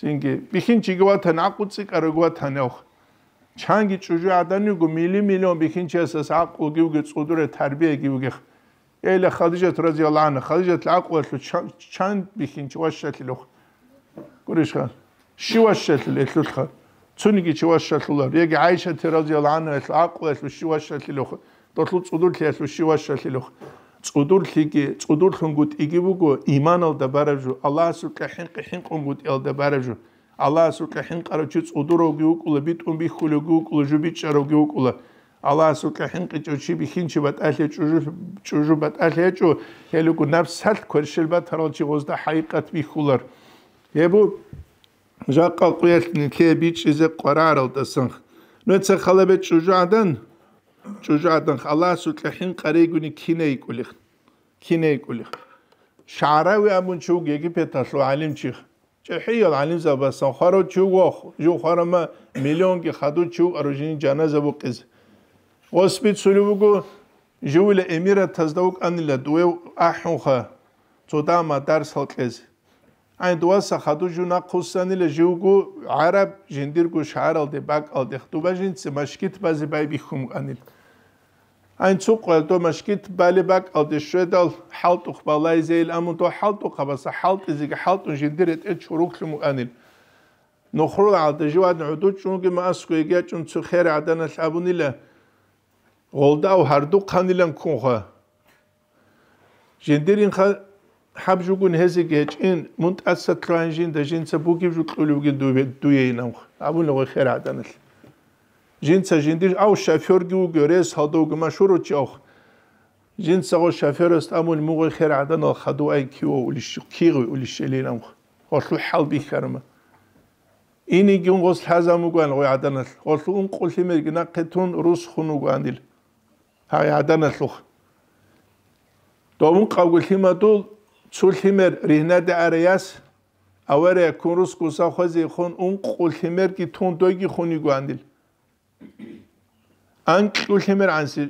ჩინკი ბიჰინჩი გვათან აყუცი კარგვათან ახ ჩანგი ჭუჟა ადანიგო მილი მილიონ ბიჰინჩეს ეს აყულგი უწუდრე თარბიე გიუგეხა ელა ხადიჯათ რაზიალა ანა ხადიჯათ აყვალო ჩან ბიხინ ჩვაშშალილო გურიშა შივაშშალილო ეთლულხა ცუნიგი ჩვაშშალილო რეგი აიშა თერაზიალა ანა აყვალო შივაშშალილო დოთლუ წუდურთი ეთლუ შივაშშალილო წუდურთიგი წუდურთუნგუტ იგიბუგო იმანალ და ბარაჟუ ალასუ ქაჰინ ქაჰინ კუნგუტ ელ და ბარაჟუ ალასუ ქაჰინ ყარო ჩუ წუდურო გიუკულე ბიტუმ ბიხულო გიუკულო ჯუბიჭარო გიუკულო ალას უკე ჰინყიჭუჩი ბიჩინჩი ბატალე ჭუჟუ ჭუჟუ ბატალე ჭუ ჰელუკუ ნაფს სალ ქორშილბა თრალჩი ღოზდა ჰაიყათ ბიხულარ ებუ ჟაყა ყიელ ნიქე ბიჩიზე ყარარო დასან ნოცა ხალებე ჭუჟადან ჭუჟადან ალას უკე ჰინყარიგუნი ქინეი კულიხ ქინეი კულიხ შარავი ამუნ ჩუ გეგიფეთა სო ალიმჩი ჭიჰიალ ალიმ ზაბასან ხარო ჩუ ვახ ჯუ ხარმა მილიონ კი ხადუ ჩუ აროჟინი ჯანაზა ბუ ყიზი ოსმიცული უგო ჟუილე ემირათას და უკანილა დუე აჰუხა ცოტა მათარსალკეზ აი დუასა ხადუ ჟუნა ხუსანილე ჟუგუ араბ ჟენდირგუ შარალდე ბაკალდე ხტუბაჟინცე მაშკითბაზე ბაიბი ხუმყანილ აი ცუ ყელდო მაშკითბალე ბაკალდე შედალ ჰალტუ ხბალაიზეილ ამუტო ჰალტუ ხაბასა ჰალტიზი ჰალტუ ჟენდირეთ ე ჩურუკლი მუანილ ნოხრულ ადეჟუ ადუჩუნგი მასკუი გეჩუნ ცუ ხერ ადანა ლაბუნილა غولدا او هردو قانيلن كونخا جندرين خا حبجو كون هزي كيتش ان مونت اسا ترانجين دا جنسا بوكي جو كلو كي دو دو يي نوخ ابو نوخ خير عدنل جنسا جندير او شافور كيو كوريس هادو كما شورو تشوخ جنسا او شافور است امو نوخ خير عدنل خادو اي كيو ولش كيغو ولش الي نوخ غوصلو حال بيه كارما إني جون غوصل حزامو كان غوي عدنل غوصلو ان قول سيمير كنا قتون روس خونو كانديل აი ადანასო დომუ ყავგილ ჰიმადუ ცულ ჰიმერ რინადე არიას ავერე კურუს კუსა ხოზი ხონ უნ ყულ ჰიმერ კი თუნდოგი ხონი გვანდილ ან ყულ ჰიმერ ანსი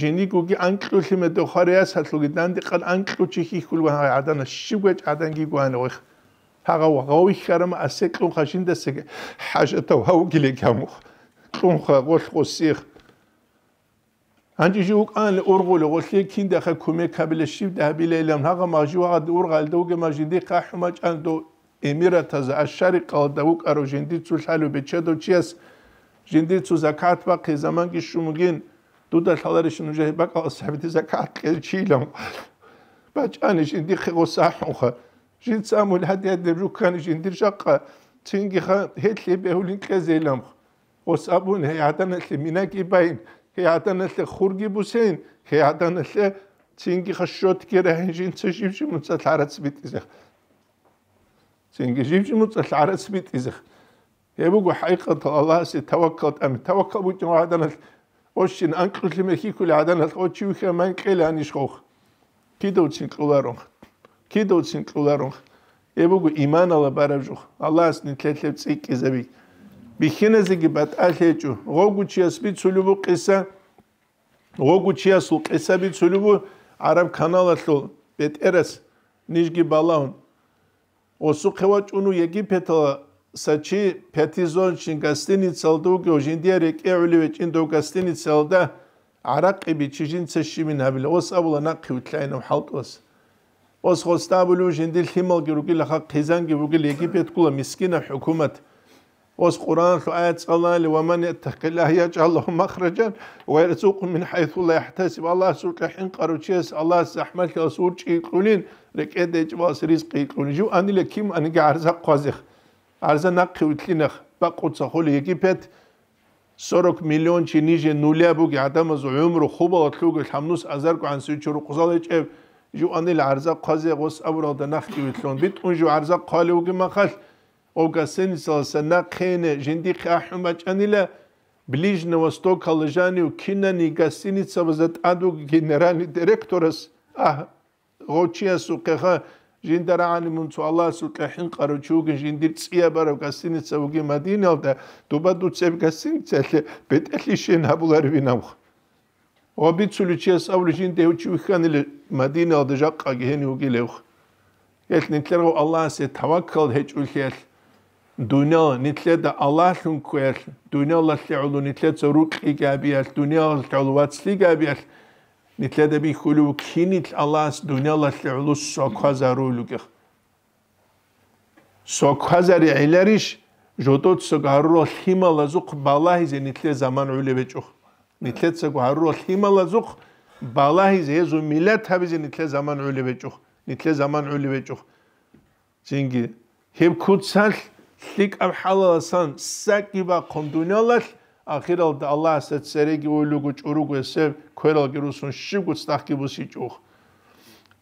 ჟენი გუგი ან ყულ ჰიმერ დო ხარიას ხალუგი დანდი ყან ან ყუ ჩი ხი ხულ ვან ადანა შიგვე ადანგი გვანი ხ ჰაგა ვაგოი ხარმა ასე ყუნ ხაშინ დასე ჰაჟა თო ჰაუ გილე გამუ ყუნ ხა ყოლ ხოსი ხ انجي جوك ان الاورغول غوسلي كين داخل كومي كابل الشيف ذهبي ليلم هاغا ماجي واحد اورغال دوغ ماجي دي قاحمج ان دو اميرات الشرق دوك ارو جندي تسلحلو دو تشيس جندي تو زكاة باقي زمان كي شموغين دو دا الحضارش نجاه باقي صاحبتي زكاة كيل تشيلم باج انا جندي خي غصاح وخا جيت سامو لحد هاد الرو كان جندي شقة تينكي خا هيت لي بيهولين كازيلم غصابون هي عطانا لي ميناكي باين хятаналле хурги бусен хятаналле цинги хашшот гэрэн шинцэ шившим цал харац бит изэх цинги шившим цал харац бит изэх ебугу хайқа таласи таваккат ам тавакка бутин аданал ошин анқлим хикул аданал очиуха манқил анишхох кидоцин қуларон кидоцин қуларон ебугу иман ала баражох аллас нитлэллэ цикизаби მიხინეზე კი ბატახეჭუ როგუჩიას მიცულიბო ყისა როგუჩიას უყესა მიცულიბო араб каналаслу петерас нижги балаун осу кхеваჭუნუ ეგიფეთო საჩი პეთიზონ ჩინგასტინი ცალდუგი ოჟინდიარე კეულივე ჩინდუგასტინი ცალდა араყიბი ჩიჟინცეშიმი ნაბილი ოსაბულა ნაყი უთლაინო ჰალტოს ოს ხოსტაბულუ ჟინდი ხიმალგი რუგილა ხა ყიზანგი რუგილი ეგიფეთკულა მისკინა ჰუკუმათ ოს ყურანს აეცალალი ვამანი თაკილა ჰიაჭალო მახრაჯან ვაიცუკ მინ ჰაითუ ლა ჰთასიბ ალლაჰ სუკი ჰინ ყარუჩეს ალლაჰ ზაჰმალ ქასურჩი ყულინ რეკედეჭ ვას რიზყი ყუნჯუ ანილე ქიმ ანიგა არზა ყვაზიხ არზა ნაყი ვითლინახ ბა ყუცა ხოლი ეგიფეთ 40 მილიონ ჩი ნიჟე ნულია ბუგი ადამაზ უმრო ხუბა ოთლუგი ჰამნუს აზარ ყანსი ჩურ ყზალეჭე ჯუ ანილე არზა ყვაზი ყოს აბურალ და ნაყი ვითლონ ბიტუნჯუ არზა ყალი უგი მახალ ოგასენისალსა ნახენე ჟენდი ხაჰმაჭანილა ბლიჟნევა სტოკალჟანიუ კინანი გასინიცავზა ტადუ გენერალი დირექტორას ა როჩიასუ ქეხა ჟინდარანი მუნცუ ალასუ ქეჰინ ყაროჩუ გენდი წიაბარო გასინიცავგი მადინელ და დუბადუცებ გასინიცალე ბეტელი შენაბულარი ვინამხ ობიცული ჩესავლი ჟინდე უჩუხანილე მადინელ და ჟაყაგი ჰენი უგილევ ეს ნიტლერო ალასე თავაკალ ჰეჭულ ხელ دنيا نتلد الله شون كويل دنيا الله اللي علو نتلد زروك لي قابيل دنيا الله علوات لي قابيل نتلد بي خلو كينت الله دنيا الله اللي علو سوك هزارو لك سوك هزاري علاريش جوتوت سوك هرو الحيمة لزوق بالله زي نتلد زمان علو بجوخ نتلد سوك هرو الحيمة لزوق بالله زي زو ملت هبزي نتلد زمان علو بجوخ نتلد زمان علو بجوخ زينجي هب كوتسال ლიკავ ჰალალასან საკიბა კონდუნალალ ახირალ და ალასა წერეგი უილუგუ ჭურუგუ ესე ქერალ გირუსუნ შიგუ სტახკიბუსი ჭუხ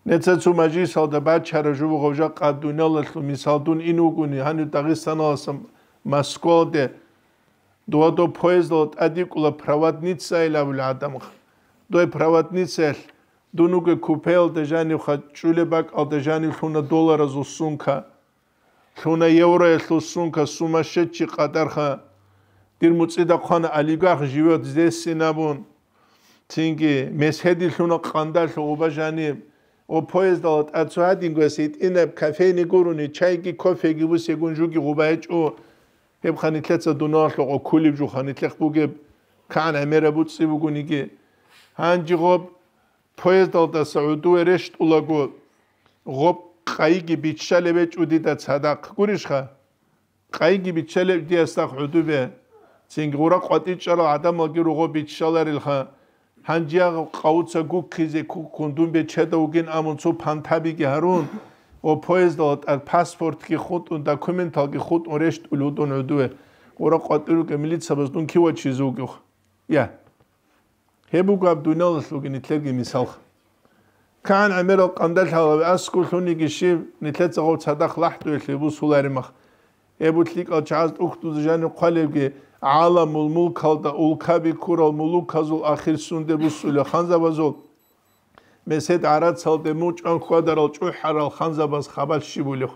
ნეცეცუ მაჯი სალდაბა ჩარაჟუბუ ხოჟა ყადუნალალ მისალდუნ ინუგუნი ჰანუ დაღესანალასან მასკოდე დუადო პოეზლო ტადიკულა პრავადნიცა ელავლა ადამ დოე პრავადნიცელ დუნუგე კუფელ დეჟანი ხა ჭულებაკ ალდეჟანი ხუნა დოლარა ზუსუნკა ქონა ევრო ესუნკა სუმაშეჩი ყატარხა დირმუწიდა ქონა ალიგარხ ჟიოთ ზესინაბუნ თინგი მესედი ქონა ყანდაშ ობაჟანი ო პოეზდა ატცადინგესით ინებ კაფეინი გურუნი ჩაიგი კოფეგი ბუსეგუნჟუგი ღუბაეჭო ებხანითლაცა დუნოახლო ოკულიბჟუ ხანითლეხბუგე კან ამერაბუცი ბუგუნიგი ანჯიღობ პოეზდა და საუდუ ერეშტულაგო ღობ ყაიგი ბიჩალებე ჭუდი და ცადაქ გურიშხა ყაიგი ბიჩალებ დიასთა ხუდუბე ცინგურა ყვატი ჭალო ადამოგი როგო ბიჩალერილხა ჰანჯია ყაუცა გუქიზე კუნდუმბე ჩედოგინ ამონცო ფანთაბიგი ჰარუნ ო პოეზდო ალ პასპორტკი ხუტუნ დოკუმენტალკი ხუტუნ რეშტ ლუდუნ ოდუე ორა ყატირუ კემილიც საბასტუნ ქივაჩი ზუგიხ ია ჰებუგაბ დუნალს ლუგინი თლეგი მისალხ كان عمرو قندل هلا اسكو شوني كيشي نتلت زغو صدق لحت ويشي بو سولار مخ ابو تليك او تشاز اوختو زجاني قالبي عالم الملك هلدا اولكابي كور الملك كازول اخر سوند بو سول خانزابازول مسيد عرات سالد موچ ان خوادر ال چو حرال خانزاباز خبال شي بولخ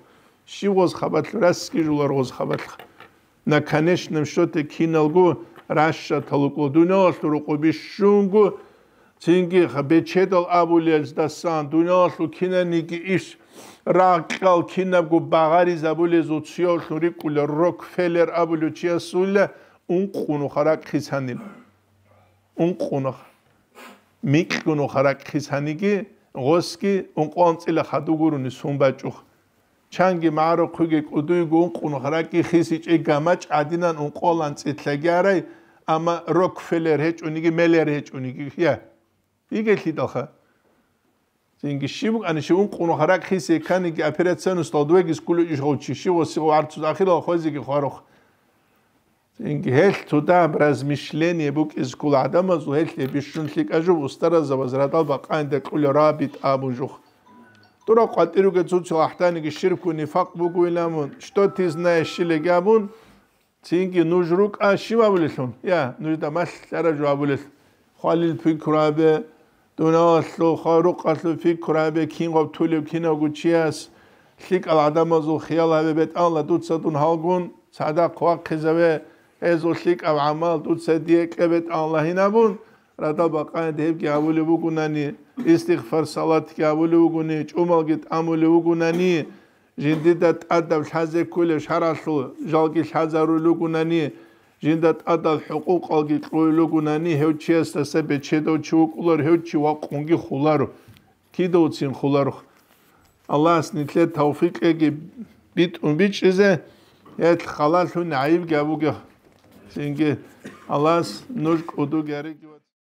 شي غوز خبال راسكي جولار غوز خبال نا كانيش نمشوت كينالغو راشا تلوكو دونيو اسرو قبي شونغو ჩინგი ხბეჩედალ აბულიელს და სან დუნალშუ ქინენიკი ის რაკალ ქინაგუ ბაღარი ზაბულიელს უციოშური კულა როკფელერ აბულიო ჩიასულა უნყუნო ხარაკხისანი უნყუნო მიკუნო ხარაკხისანიგი ღოსკი უნყონწილა ხადუგურუნი სუმბაჭუ ჩანგი მარო ხუგი კუდუი გუნყუნო ხარაკი ხისი ჭი გამაჭადინან უნყოლან წითლეგი არა ამა როკფელერ ჰეჭუნიგი მელერ ჰეჭუნიგი ხია იგეთი დახა ინგი შიმ ანი შიმ ყუნო ხარაკ ხის ეკანი კი ოპერაციონ სტოდვეგის კულიჯი ხოჩი შიოსი არც დახილო ხოზიკი ხაროხ ინგი ჰელ თუ და ბრაზ მიშლენი ბუკ ის კულ ადამა ზო ჰელ თი ბიშუნთი კაჟუ უსტარა ზავაზ რადალბა ყაინ და კულო რაბიტ აბუ ჟუხ ტურა ყატირუ გე ცუცო ახტანი კი შირ ბკუ ნიფაკ ბუკ ვილამუნ შტო თიზ ნა შილე გაბუნ ინგი ნუჟრუკ აშიმა ბულესუნ ია ნუჟდა მას არა ჟუ აბულეს ხალილ ფიქრაბე დუნოსო ხარუყასო ფიქრაბე კინგობ თულებ კინოგუჩიას ლიკალ ადამაზო ხიალავე ბეტალა დუცადუნ ჰალგუნ სადა ყვა ხეზავე ეზო ლიკავ ამალ დუცედიე კებეთ ალაჰინაბუნ რადა ბაყან დებკი აბულებუგუნანი ისტიღფარ სალათი აბულებუგუნი ჭუმალგი ტამულებუგუნანი ჟინდიდა ტადავ ხაზე ქულე შარალუ ჟალგი ხაზარულუგუნანი ჟინდა ტადალ ჰუყუყ ალგი ყროილუგუნანი ჰევჩიას და სებე ჩედო ჩუკულარ ჰევჩი ვა ყუნგი ხულარ კიდოცინ ხულარ ალას ნიტლე თავფიკე გი ბიტ უნ ბიჩიზე ეთ ხალალ ჰუნ აიბ გაბუგა სინგე ალას ნურ ყუდუ გარი